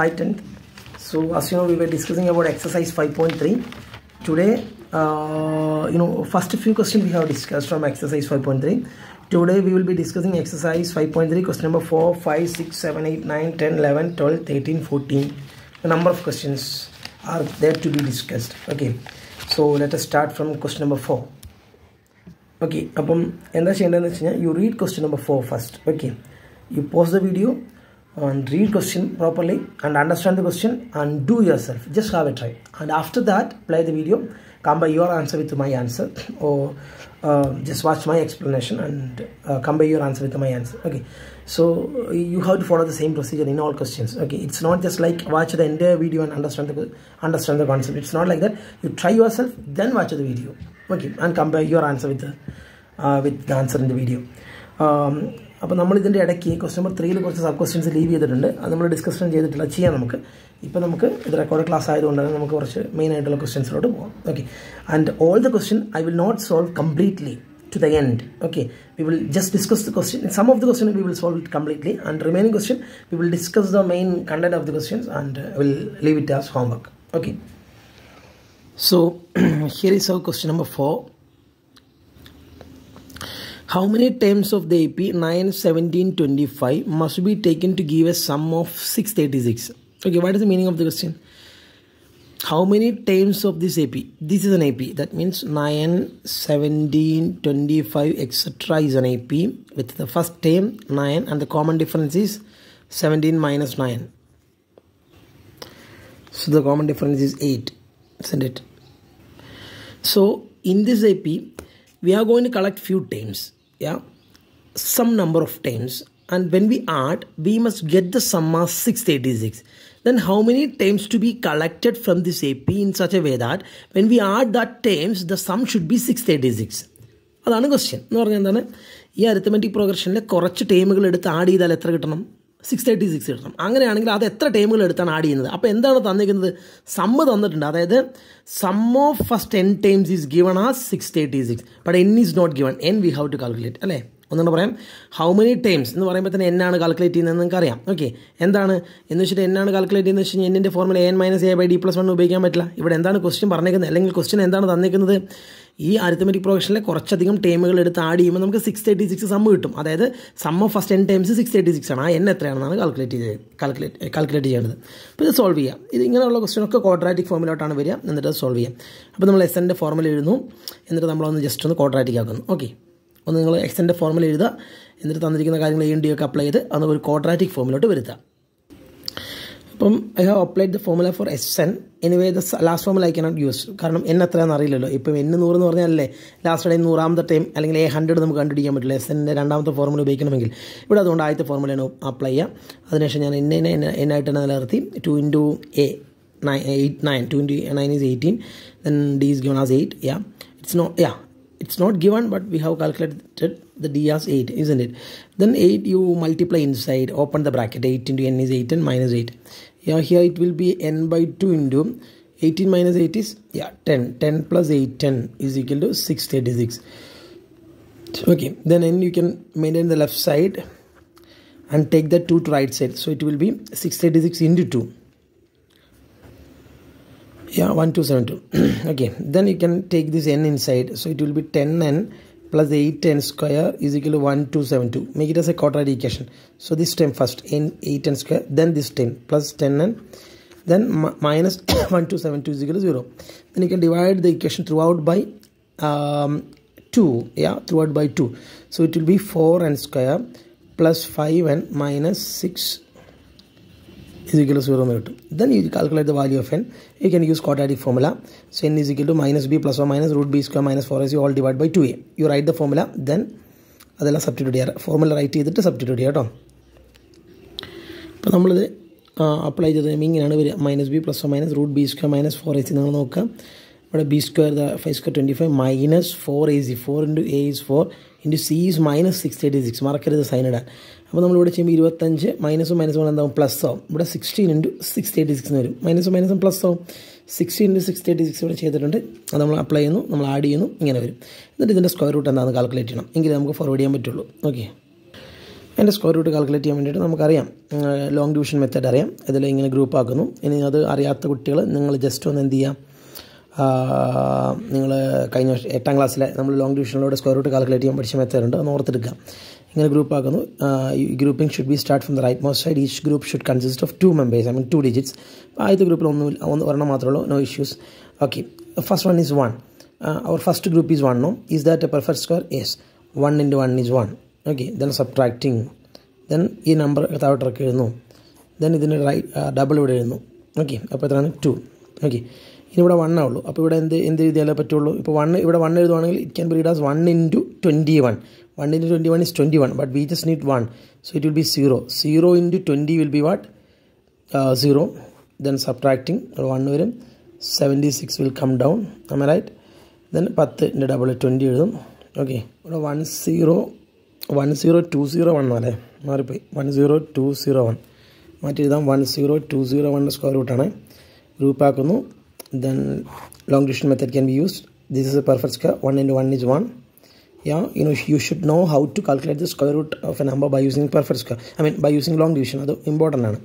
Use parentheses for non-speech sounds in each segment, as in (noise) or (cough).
hi so as you know we were discussing about exercise 5.3 today uh, you know first few questions we have discussed from exercise 5.3 today we will be discussing exercise 5.3 question number 4 5 6 7 8 9 10 11 12 13 14 the number of questions are there to be discussed okay so let us start from question number 4 Okay. you read question number 4 first. Okay, you pause the video and read question properly and understand the question and do yourself just have a try and after that play the video compare your answer with my answer (coughs) or uh, just watch my explanation and uh, compare your answer with my answer okay so you have to follow the same procedure in all questions okay it's not just like watch the entire video and understand the understand the concept it's not like that you try yourself then watch the video okay and compare your answer with the uh, with the answer in the video um, അപ്പോൾ നമ്മൾ നമ്മളിതിൻ്റെ ഇടയ്ക്ക് question number ത്രീയിൽ കുറച്ച് sub questions leave ചെയ്തിട്ടുണ്ട് അത് നമ്മൾ discussion ചെയ്തിട്ടുള്ള ചെയ്യാം നമുക്ക് ഇപ്പോൾ നമുക്ക് ഇത് റെക്കോർഡ് ക്ലാസ് ആയതുകൊണ്ട് തന്നെ നമുക്ക് കുറച്ച് മെയിൻ ആയിട്ടുള്ള ക്വസ്റ്റ്യൻസിലോട്ട് പോകാം okay and all the question I will not solve completely to the end okay we will just discuss the question sum of the question we will solve it completely and remaining question we will discuss the main content of the questions and will leave it as homework okay so here is our question number four How many terms of the AP 9, 17, 25 must be taken to give a sum of 636? Okay, what is the meaning of the question? How many terms of this AP? This is an AP. That means 9, 17, 25, etc. is an AP with the first term 9 and the common difference is 17 minus 9. So the common difference is 8, isn't it? So in this AP, we are going to collect few terms yeah some number of times and when we add we must get the sum as 686 then how many terms to be collected from this AP in such a way that when we add that terms the sum should be 686 അതാണ് question എന്ന് പറഞ്ഞാൽ എന്താണ് ഈ arithmetic പ്രോഗ്രഷനിൽ കുറച്ച് ടൈമുകൾ എടുത്ത് add ചെയ്താൽ എത്ര കിട്ടണം സിക്സ് തേർട്ടി സിക്സ് എടുക്കണം അങ്ങനെയാണെങ്കിൽ അത് എത്ര ടൈമുകൾ എടുത്താണ് ആഡ് ചെയ്യുന്നത് അപ്പോൾ എന്താണ് തന്നിരിക്കുന്നത് സമ്മ് തന്നിട്ടുണ്ട് അതായത് sum of first n terms is given ആ six thirty six but n is not given n we how to calculate അല്ലേ ഒന്നുകൊണ്ട് പറയാം ഹൗ മെനി ടൈംസ് എന്ന് പറയുമ്പോൾ തന്നെ എന്നാണ് കാൽക്കുലേറ്റ് ചെയ്യുന്നത് നിങ്ങൾക്ക് അറിയാം ഓക്കെ എന്താണ് എന്ന് വെച്ചിട്ട് എന്നാണ് കാൽക്കുലേറ്റ് ചെയ്യുന്നത് വെച്ച് കഴിഞ്ഞാൽ എൻ്റെ formula n minus A by D plus one ഉപയോഗിക്കാൻ പറ്റില്ല ഇവിടെ എന്താണ് ക്വസ്റ്റ്യൻ പറഞ്ഞേക്കുന്നത് അല്ലെങ്കിൽ ക്വസ്റ്റ്യൻ എന്താണ് തന്നിരിക്കുന്നത് ഈ അരിത്തമെറ്റിക് പ്രൊഫഷനിലെ കുറച്ചധികം ടേമുകൾ എടുത്ത് ആഡ് ചെയ്യുമ്പോൾ നമുക്ക് സിക്സ് തേർട്ടി സിക്സ് സമ്മ കിട്ടും അതായത് of first n terms six thirty six ആണ് ആ എൻ എത്രയാണെന്നാണ് കാൽക്കുലേറ്റ് ചെയ്ത് കാൽക്കുലേറ്റ് കാൽക്കുലേറ്റ് ചെയ്യേണ്ടത് അപ്പോൾ ഇത് സോൾവ് ചെയ്യാം ഇത് ഇങ്ങനെയുള്ള ഒക്കെ ക്വാഡ്രാറ്റിക് ഫോമിലോട്ടാണ് വരിക എന്നിട്ട് സോൾവ് ചെയ്യാം അപ്പോൾ നമ്മൾ എസ് എൻ്റെ ഫോർമുല എഴുതുന്നു എന്നിട്ട് നമ്മളൊന്ന് ജസ്റ്റ് ഒന്ന് ക്വാഡ്രാറ്റിക് ആക്കുന്നു ഓക്കെ ഒന്ന് നിങ്ങൾ എക്സിൻ്റെ ഫോർമുല എഴുതുക എന്നിട്ട് തന്നിരിക്കുന്ന കാര്യങ്ങൾ എൻ ഡി ഒക്കെ അപ്ലൈ ചെയ്ത് അന്ന് ഒരു ക്വാഡ്രാറ്റിക് ഫോമിലോട്ട് വരുത്തുക ഇപ്പം I have applied the formula for S n anyway the last formula I cannot use കാരണം എൻ എത്രയാണെന്ന് അറിയില്ലല്ലോ ഇപ്പം എൻ നൂറ് എന്ന് പറഞ്ഞാലല്ലേ ലാസ്റ്റ് ടൈം നൂറാമത്തെ ടൈം അല്ലെങ്കിൽ എ ഹൺഡ്രഡ് നമുക്ക് കണ്ടുപിടിക്കാൻ പറ്റില്ല എസ് എൻ്റെ രണ്ടാമത്തെ ഫോർമുല ഉപയോഗിക്കണമെങ്കിൽ ഇവിടെ അതുകൊണ്ട് ആദ്യത്തെ ഫോർമുലയാണ് അപ്ലൈ ചെയ്യാം അതിനുശേഷം ഞാൻ എന്നെ എന്നെ എന്നായിട്ട് തന്നെ നിലനിർത്തി two into a nine eight nine two into nine is eighteen then d is given as eight yeah it's no yeah it's not given but we have calculated the d as eight 8 isn't it then eight you multiply inside open the bracket eight into n is eight and minus eight yeah here it will be n by 2 into 18 minus 8 is yeah 10 10 plus 8 10 is equal to 636 okay then n you can maintain the left side and take the 2 to right side so it will be 636 into 2 yeah 1272 (clears throat) okay then you can take this n inside so it will be 10n plus the 8 and square is equal to 1272 make it as a quadratic equation so this term first in 8 and square then this 10 plus 10 and then minus (coughs) 1272 is equal to 0 then you can divide the equation throughout by um, 2 yeah throughout by 2 so it will be 4 and square plus 5 and minus 6 is equal to 0 root. Then you calculate the value of n. You can use quadratic formula. So n is equal to minus b plus or minus root b square minus 4ac all divided by 2a. You write the formula then അതെല്ലാം substitute ചെയ്യാറ് formula write ചെയ്തിട്ട് substitute ചെയ്യാം കേട്ടോ അപ്പോൾ നമ്മളിത് apply ചെയ്ത് കഴിയുമ്പോൾ ഇങ്ങനെയാണ് വരിക minus b plus minus root b square minus four a c നിങ്ങൾ നോക്കുക ഇവിടെ b square five square twenty five minus four a c four into a is four into c is minus six eighty six മറക്കരുത് sign ഇടാൻ അപ്പോൾ നമ്മൾ ഇവിടെ ചെയ്യുമ്പോൾ ഇരുപത്തഞ്ച് മൈനസും മൈനസും എന്താവും പ്ലസ് ആവും ഇവിടെ sixteen into six thirty six വരും മൈനസും മൈനസും പ്ലസ് ആവും sixteen into six thirty six ഇവിടെ ചെയ്തിട്ടുണ്ട് അത് നമ്മൾ അപ്ലൈ ചെയ്യുന്നു നമ്മൾ ആഡ് ചെയ്യുന്നു ഇങ്ങനെ വരും എന്നിട്ട് ഇതിൻ്റെ സ്ക്വയർ റൂട്ട് എന്താണെന്ന് കാൽക്കുലേറ്റ് ചെയ്യണം എങ്കിൽ നമുക്ക് ഫോർവേഡ് ചെയ്യാൻ പറ്റുള്ളൂ ഓക്കെ എൻ്റെ സ്ക്വയർ റൂട്ട് കാൽക്കുലേറ്റ് ചെയ്യാൻ വേണ്ടിയിട്ട് നമുക്കറിയാം ലോങ് ഡിവിഷൻ മെത്തേഡ് അറിയാം ഇതിൽ ഇങ്ങനെ ഗ്രൂപ്പ് ആക്കുന്നു ഇനി അത് അറിയാത്ത കുട്ടികൾ നിങ്ങൾ ജസ്റ്റ് ഒന്ന് എന്ത് ചെയ്യാം നിങ്ങൾ കഴിഞ്ഞ വർഷം എട്ടാം ക്ലാസ്സിലെ നമ്മൾ ലോങ് ഡിവിഷനിലൂടെ സ്ക്വയർ റൂട്ട് കാൽക്കുലേറ്റ് ചെയ്യാൻ പഠിച്ച മെത്തേഡ് ഉണ്ട് അത് ഓർത്തെടുക്കുക ഇങ്ങനെ ഗ്രൂപ്പ് ആക്കുന്നു grouping should be start from the right most side each group should consist of two members I mean two digits ആദ്യത്തെ ഗ്രൂപ്പിൽ ഒന്നും ഒന്ന് ഒരെണ്ണം മാത്രമേ ഉള്ളൂ no issues okay first one is one our first group is വണ്ണോ no is that a perfect square yes one into one is one okay then subtracting then ഈ number താഴോട്ട് ഇറക്കി എഴുതുന്നു ദെൻ ഇതിന് റൈറ്റ് ഡബിൾ ഇവിടെ എഴുതുന്നു okay അപ്പോൾ എത്രയാണ് ടു ഓക്കെ ഇനി ഇവിടെ വണ്ണേ ഉള്ളൂ അപ്പോൾ ഇവിടെ എന്ത് എന്ത് എഴുതിയാലേ പറ്റുള്ളൂ ഇപ്പോൾ വൺ ഇവിടെ വൺ എഴുതുവാണെങ്കിൽ it can be read as one into 21. 1 into 21 is 21, but we just need 1. So it will be 0. 0 into 20 will be what? Uh, 0. Then subtracting 1 over 76 will come down. Am I right? Then 10 into double 20 എഴുതും okay ഇവിടെ one zero one zero two zero one അല്ലേ മാറിപ്പോയി one zero two zero one മാറ്റി എഴുതാം one zero two zero വണ്ണിൻ്റെ square റൂട്ടാണ് ആക്കുന്നു then long division method can be used this is a perfect square one into one is one yeah you know you should know how to calculate the square root of a number by using perfect square i mean by using long division അത് important ആണ്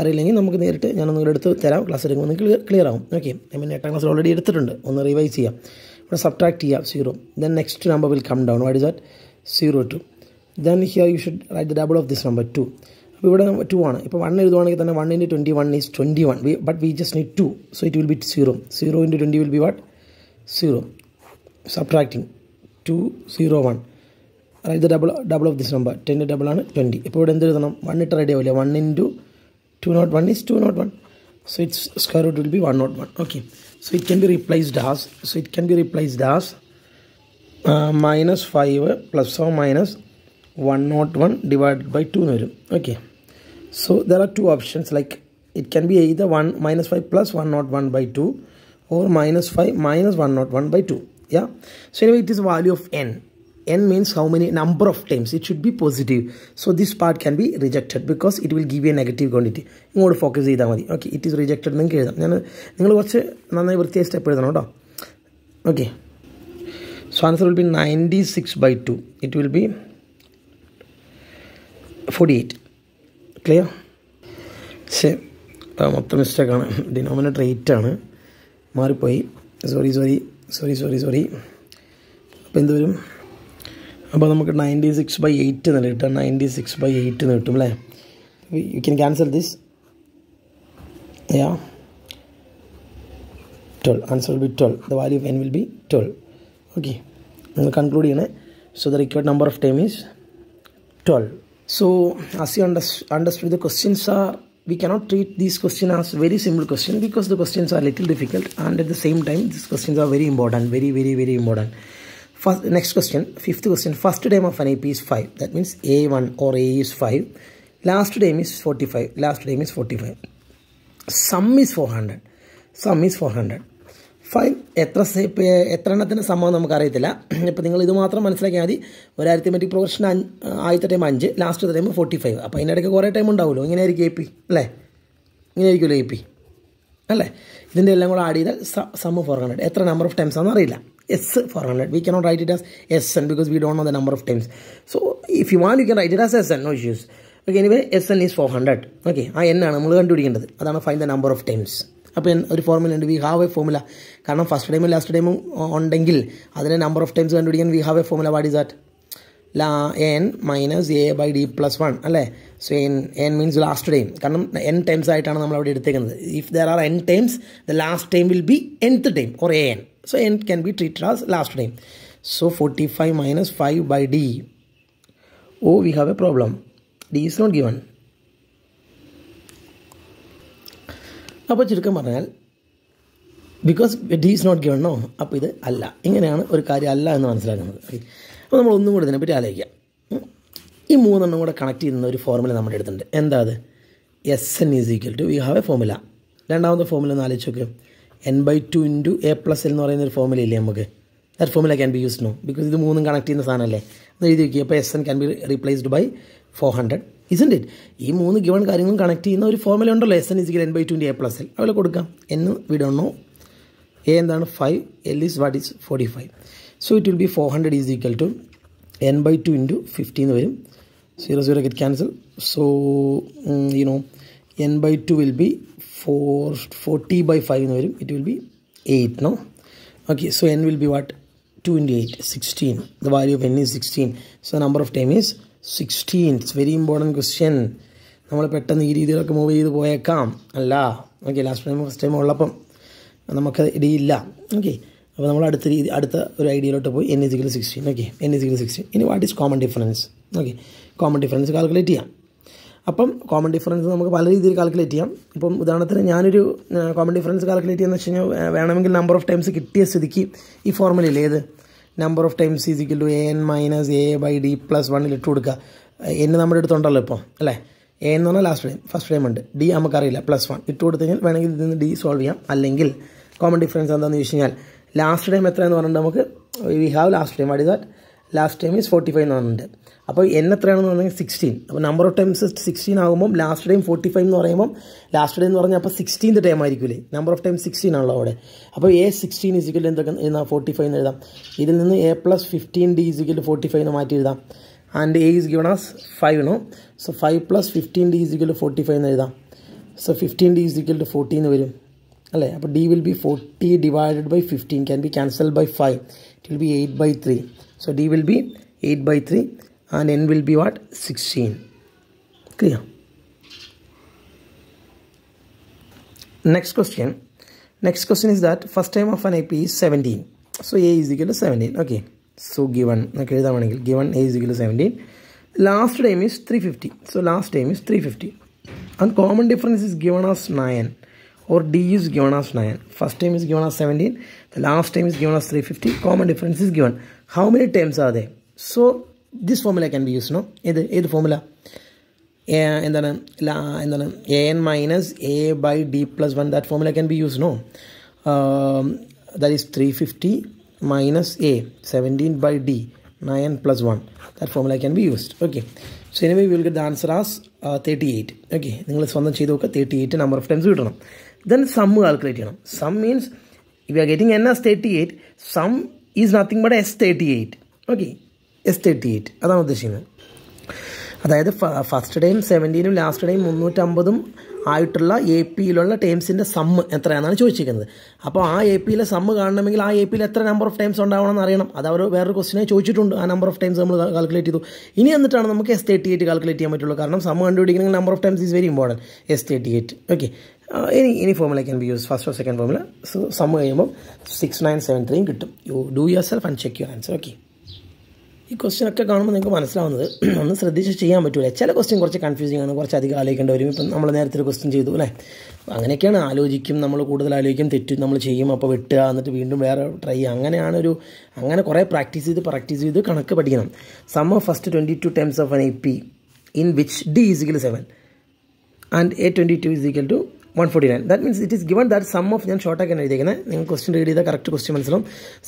അറിയില്ലെങ്കിൽ നമുക്ക് നേരിട്ട് ഞാൻ നിങ്ങളുടെ അടുത്ത് തരാം class എടുക്കുമ്പോൾ നിങ്ങൾക്ക് ക്ലിയർ ആവും ഓക്കെ ഐ മീൻ എട്ടാം ക്ലാസ് ഓൾറെഡി എടുത്തിട്ടുണ്ട് ഒന്ന് റിവൈസ് ചെയ്യാം ഇവിടെ സബ്ട്രാക്ട് ചെയ്യാം zero then next number will come down what is that zero two then here you should write the double of this number two അപ്പോൾ ഇവിടെ two ആണ് ഇപ്പോൾ വൺ എഴുതുവാണെങ്കിൽ തന്നെ one into twenty one is twenty one but we just need to so it will be zero zero into twenty will be what zero subtracting 201. Write the double double of this number. 10 ten double ആണ് 20. If we എന്ത് എഴുതണം one ഇട്ട് 1 into one into two not one is two so its square root will be 1 not 1 okay so it can be replaced as so it can be replaced as uh, minus 5 plus or minus 1 not 1 divided by 2 okay so there are two options like it can be either 1 minus 5 plus 1 not 1 by 2 or minus 5 minus 1 not 1 by 2 yeah so anyway it is value of n n means how many number of times it should be positive so this part can be rejected because it will give you a negative quantity ഇങ്ങോട്ട് focus ചെയ്താൽ മതി okay it is rejected നിങ്ങൾക്ക് എഴുതാം ഞാൻ നിങ്ങൾ കുറച്ച് നന്നായി വൃത്തിയായി സ്റ്റെപ്പ് എഴുതണം കേട്ടോ okay so answer will be ninety six by two it will be forty eight clear ശരി മൊത്തം മിസ്റ്റേക്കാണ് ഡിനോമിനേറ്റർ എയ്റ്റ് ആണ് മാറിപ്പോയി sorry sorry sorry sorry sorry അപ്പോൾ എന്ത് വരും അപ്പോൾ നമുക്ക് നയൻറ്റി സിക്സ് ബൈ എയ്റ്റ് എന്ന് കിട്ടും നയൻറ്റി സിക്സ് ബൈ എയ്റ്റ് എന്ന് കിട്ടും അല്ലേ you can cancel this yeah twelve answer will be twelve the value of n will be twelve okay നിങ്ങൾ കൺക്ലൂഡ് ചെയ്യണേ so the required number of time is twelve so as you under understood the questions are we cannot treat these questions as very simple question because the questions are little difficult and at the same time these questions are very important very very very important first next question fifth question first time of an ap is 5 that means a1 or a is 5 last time is 45 last time is 45 sum is 400 sum is 400 five എത്ര എത്ര എണ്ണത്തിൻ്റെ സംഭവം നമുക്കറിയത്തില്ല ഇപ്പം നിങ്ങൾ ഇത് മാത്രം മനസ്സിലാക്കിയാൽ മതി ഒരു അരിത്തമെറ്റിക് പ്രൊഫഷൻ ആദ്യത്തെ ടൈം അഞ്ച് ലാസ്റ്റ് ടൈം ഫോർട്ടി ഫൈവ് അപ്പോൾ ഇടയ്ക്ക് കുറേ ടൈം ഉണ്ടാവുമല്ലോ ഇങ്ങനെ ആയിരിക്കും എ പി അല്ലേ ഇങ്ങനെ ആയിരിക്കുമല്ലോ എ പി അല്ലേ ഇതിൻ്റെ എല്ലാം കൂടെ ആഡ് ചെയ്താൽ സമ ഫോർ ഹൺഡ്രഡ് എത്ര നമ്പർ ഓഫ് ടൈംസ് ആണെന്ന് അറിയില്ല S four hundred we cannot write it as S n because we don't know the number of terms so if you want you can write it as S n no issues okay anyway S n is four hundred okay ആ ആണ് നമ്മൾ കണ്ടുപിടിക്കേണ്ടത് അതാണ് fine the number of terms അപ്പോൾ ഒരു formula ഉണ്ട് we have a formula കാരണം first ടൈമും ലാസ്റ്റ് ടൈമും ഉണ്ടെങ്കിൽ അതിനെ നമ്പർ ഓഫ് ടൈംസ് കണ്ടുപിടിക്കാൻ we have a formula what is that ലാ n minus A by D plus one അല്ലേ so n n means last term കാരണം എൻ ടൈംസ് ആയിട്ടാണ് നമ്മൾ അവിടെ എടുത്തേക്കുന്നത് if there are n terms the last time will be nth term or a n so n can be treated as last term so forty five minus five by d oh V have a problem d is not given അപ്പോൾ ചുരുക്കം പറഞ്ഞാൽ because d is not given no അപ്പോൾ ഇത് അല്ല ഇങ്ങനെയാണ് ഒരു കാര്യം അല്ല എന്ന് മനസ്സിലാക്കുന്നത് അപ്പോൾ നമ്മൾ ഒന്നും കൂടി ഇതിനെപ്പറ്റി ആലോചിക്കാം ഈ മൂന്നെണ്ണം കൂടെ കണക്ട് ചെയ്യുന്ന ഒരു ഫോർമുല നമ്മുടെ അടുത്തുണ്ട് എന്താ അത് S n is equal to we have a formula രണ്ടാമത്തെ ഫോർമുല ഒന്ന് ആലോചിച്ച് നോക്ക് n by two into A plus എന്ന് പറയുന്ന ഒരു ഫോർമുല ഇല്ലേ നമുക്ക് that formula can be use no because ഇത് മൂന്നും കണക്ട് ചെയ്യുന്ന സാധനമല്ലേ അത് എഴുതി വയ്ക്കുക അപ്പോൾ S n can be replaced by four hundred ഇസിൻ്റെ ഈ മൂന്ന് ഗിവൺ കാര്യങ്ങളും കണക്ട് ചെയ്യുന്ന ഒരു ഫോർമുല ഉണ്ടല്ലോ എസ് എൻ ഇസിക്കൽ n by twenty A plus L അവിടെ കൊടുക്കാം എന്ന് വിടണോ എ എന്താണ് five L is what is forty five so it will be four hundred is equal to N by two into fifty എന്ന് വരും zero zero get cancel so you know N by two will be four forty by five എന്ന് വരും it will be eight no okay so N will be what two into eight sixteen the value of N is sixteen so number of time is sixteen it's very important question നമ്മൾ പെട്ടെന്ന് ഈ രീതിയിലൊക്കെ move ചെയ്ത് പോയേക്കാം അല്ല okay last time first time ഉള്ളപ്പം നമുക്ക് ഇടിയില്ല okay അപ്പോൾ നമ്മൾ അടുത്ത രീതി അടുത്ത ഒരു ഐഡിയയിലോട്ട് പോയി N is equal sixteen okay N is equal sixteen ഇനി what is common difference okay common difference calculate ചെയ്യാം അപ്പം കോമൺ ഡിഫറൻസ് നമുക്ക് പല രീതിയിൽ കാൽക്കുലേറ്റ് ചെയ്യാം ഇപ്പം ഉദാഹരണത്തിന് ഞാനൊരു കോമൺ ഡിഫറൻസ് കാൽക്കുലേറ്റ് ചെയ്യുന്ന വെച്ച് കഴിഞ്ഞാൽ വേണമെങ്കിൽ നമ്പർ ഓഫ് ടൈംസ് കിട്ടിയ സ്ഥിതിക്ക് ഈ ഫോർമുലയിൽ ഏത് number of times is equal to A N minus A by D plus വണ്ണിൽ ഇട്ട് കൊടുക്കുക എൻ നമ്മുടെ അടുത്തുണ്ടല്ലോ ഇപ്പോൾ അല്ലേ എ എന്ന് പറഞ്ഞാൽ ലാസ്റ്റ് ടൈം ഫസ്റ്റ് ടൈം ഉണ്ട് ഡി നമുക്കറിയില്ല പ്ലസ് വൺ ഇട്ട് കൊടുത്തു കഴിഞ്ഞാൽ വേണമെങ്കിൽ ഇതിൽ നിന്ന് ഡി സോൾവ് ചെയ്യാം അല്ലെങ്കിൽ കോമൺ ഡിഫറൻസ് എന്താണെന്ന് ചോദിച്ചു കഴിഞ്ഞാൽ ലാസ്റ്റ് ടൈം എത്രയെന്ന് പറഞ്ഞിട്ട് നമുക്ക് we have last time what is that last time is forty five എന്ന് പറഞ്ഞിട്ടുണ്ട് അപ്പോൾ എൻ എത്രയാണെന്ന് പറഞ്ഞാൽ സിക്സ്റ്റീൻ അപ്പോൾ നമ്പർ ഓഫ് ടൈംസ് സിക്സ്റ്റീൻ ആകുമ്പോൾ ലാസ്റ്റ് ടൈം ഫോർട്ടി ഫൈവ് എന്ന് പറയുമ്പോൾ ലാസ്റ്റ് ടൈം എന്ന് പറഞ്ഞാൽ അപ്പോൾ സിക്സ്റ്റീൻ ടൈം ആയിരിക്കില്ലേ നമ്പർ ഓഫ് ടൈം സിക്സ്റ്റീൻ ആണല്ലോ അവിടെ അപ്പോൾ എ സിക്സ്റ്റീൻ ഇസിക്കൽ എന്തൊക്കെ എഴുതാം ഫോർട്ടി ഫൈവ് എന്ന് എഴുതാം ഇതിൽ നിന്ന് A plus fifteen D is equal forty five എന്ന് മാറ്റി എഴുതാം and A is given as five ആണോ so five plus fifteen D is equal forty five എന്ന് എഴുതാം so fifteen D is equal to forty വരും അല്ലേ അപ്പോൾ D will be forty divided by fifteen can be cancel by five it will be eight by three So D will be 8 by 3 and N will be what? 16. Clear? Next question. Next question is that first time of an AP is 17. So A is equal to 17. Okay. So given, okay, given A is equal to 17. Last time is 350. So last time is 350. And common difference is given as 9 or D is given as 9. First time is given as 17. The last time is given as 350. Common difference is given. How many times are there? So this formula can be used, no? This formula. yeah, then, and then, an minus a by d plus 1, that formula can be used, no? Um, that is 350 minus a, 17 by d, 9 plus 1. That formula can be used, okay? So anyway, we will get the answer as uh, 38. Okay, 38 The number of times. Then sum calculate. Sum means, if you are getting n as 38, sum is nothing but S thirty eight okay S thirty eight അതാണ് ഉദ്ദേശിക്കുന്നത് അതായത് first time സെവൻറ്റീനും last time മുന്നൂറ്റമ്പതും ആയിട്ടുള്ള A പിയിലുള്ള ടേംസിൻ്റെ sum എത്രയാണെന്നാണ് ചോദിച്ചിരിക്കുന്നത് അപ്പോൾ ആ A പിയിലെ സമ്മ് കാണണമെങ്കിൽ ആ എ പിയിൽ എത്ര നമ്പർ ഓഫ് ടൈംസ് ഉണ്ടാവണമെന്ന് അറിയണം അത് അവർ വേറൊരു ക്വസ്റ്റിനെ ചോദിച്ചിട്ടുണ്ട് ആ നമ്പർ ഓഫ് ടൈംസ് നമ്മൾ കാൽക്കുലേറ്റ് ചെയ്തു ഇനി എന്നിട്ടാണ് നമുക്ക് എസ് തേർട്ടി എയ്റ്റ് കാൽക്കുലേറ്റ് ചെയ്യാൻ പറ്റുള്ളൂ കാരണം സമ്മ് കണ്ടുപിടിക്കണമെങ്കിൽ number of times is very important S thirty eight okay any any formula can be use first or second formula so sum കഴിയുമ്പോൾ സിക്സ് നയൻ സെവൻ ത്രീയും കിട്ടും you do yourself and check your answer okay ഈ question ഒക്കെ കാണുമ്പോൾ നിങ്ങൾക്ക് മനസ്സിലാവുന്നത് (clears throat) ഒന്ന് ശ്രദ്ധിച്ച് ചെയ്യാൻ പറ്റില്ല ചില ക്വസ്റ്റ്യൻ കുറച്ച് കൺഫ്യൂസിംഗ് ആണ് കുറച്ച് അധികം ആലോചിക്കേണ്ട വരും ഇപ്പം നമ്മൾ നേരത്തെ ഒരു ക്വസ്റ്റ്യൻ ചെയ്തു അല്ലേ അങ്ങനെയൊക്കെയാണ് ആലോചിക്കും നമ്മൾ കൂടുതൽ ആലോചിക്കും തെറ്റും നമ്മൾ ചെയ്യും അപ്പോൾ വെട്ടുക എന്നിട്ട് വീണ്ടും വേറെ ട്രൈ ചെയ്യുക അങ്ങനെയാണ് ഒരു അങ്ങനെ കുറേ പ്രാക്ടീസ് ചെയ്ത് പ്രാക്ടീസ് ചെയ്ത് കണക്ക് പഠിക്കണം sum of first twenty two times of an A P in which D is equal seven and A twenty two is equal to 149 that means it is given that sum of njan short aga ezhudiyekane ningal question read the correct question manasalum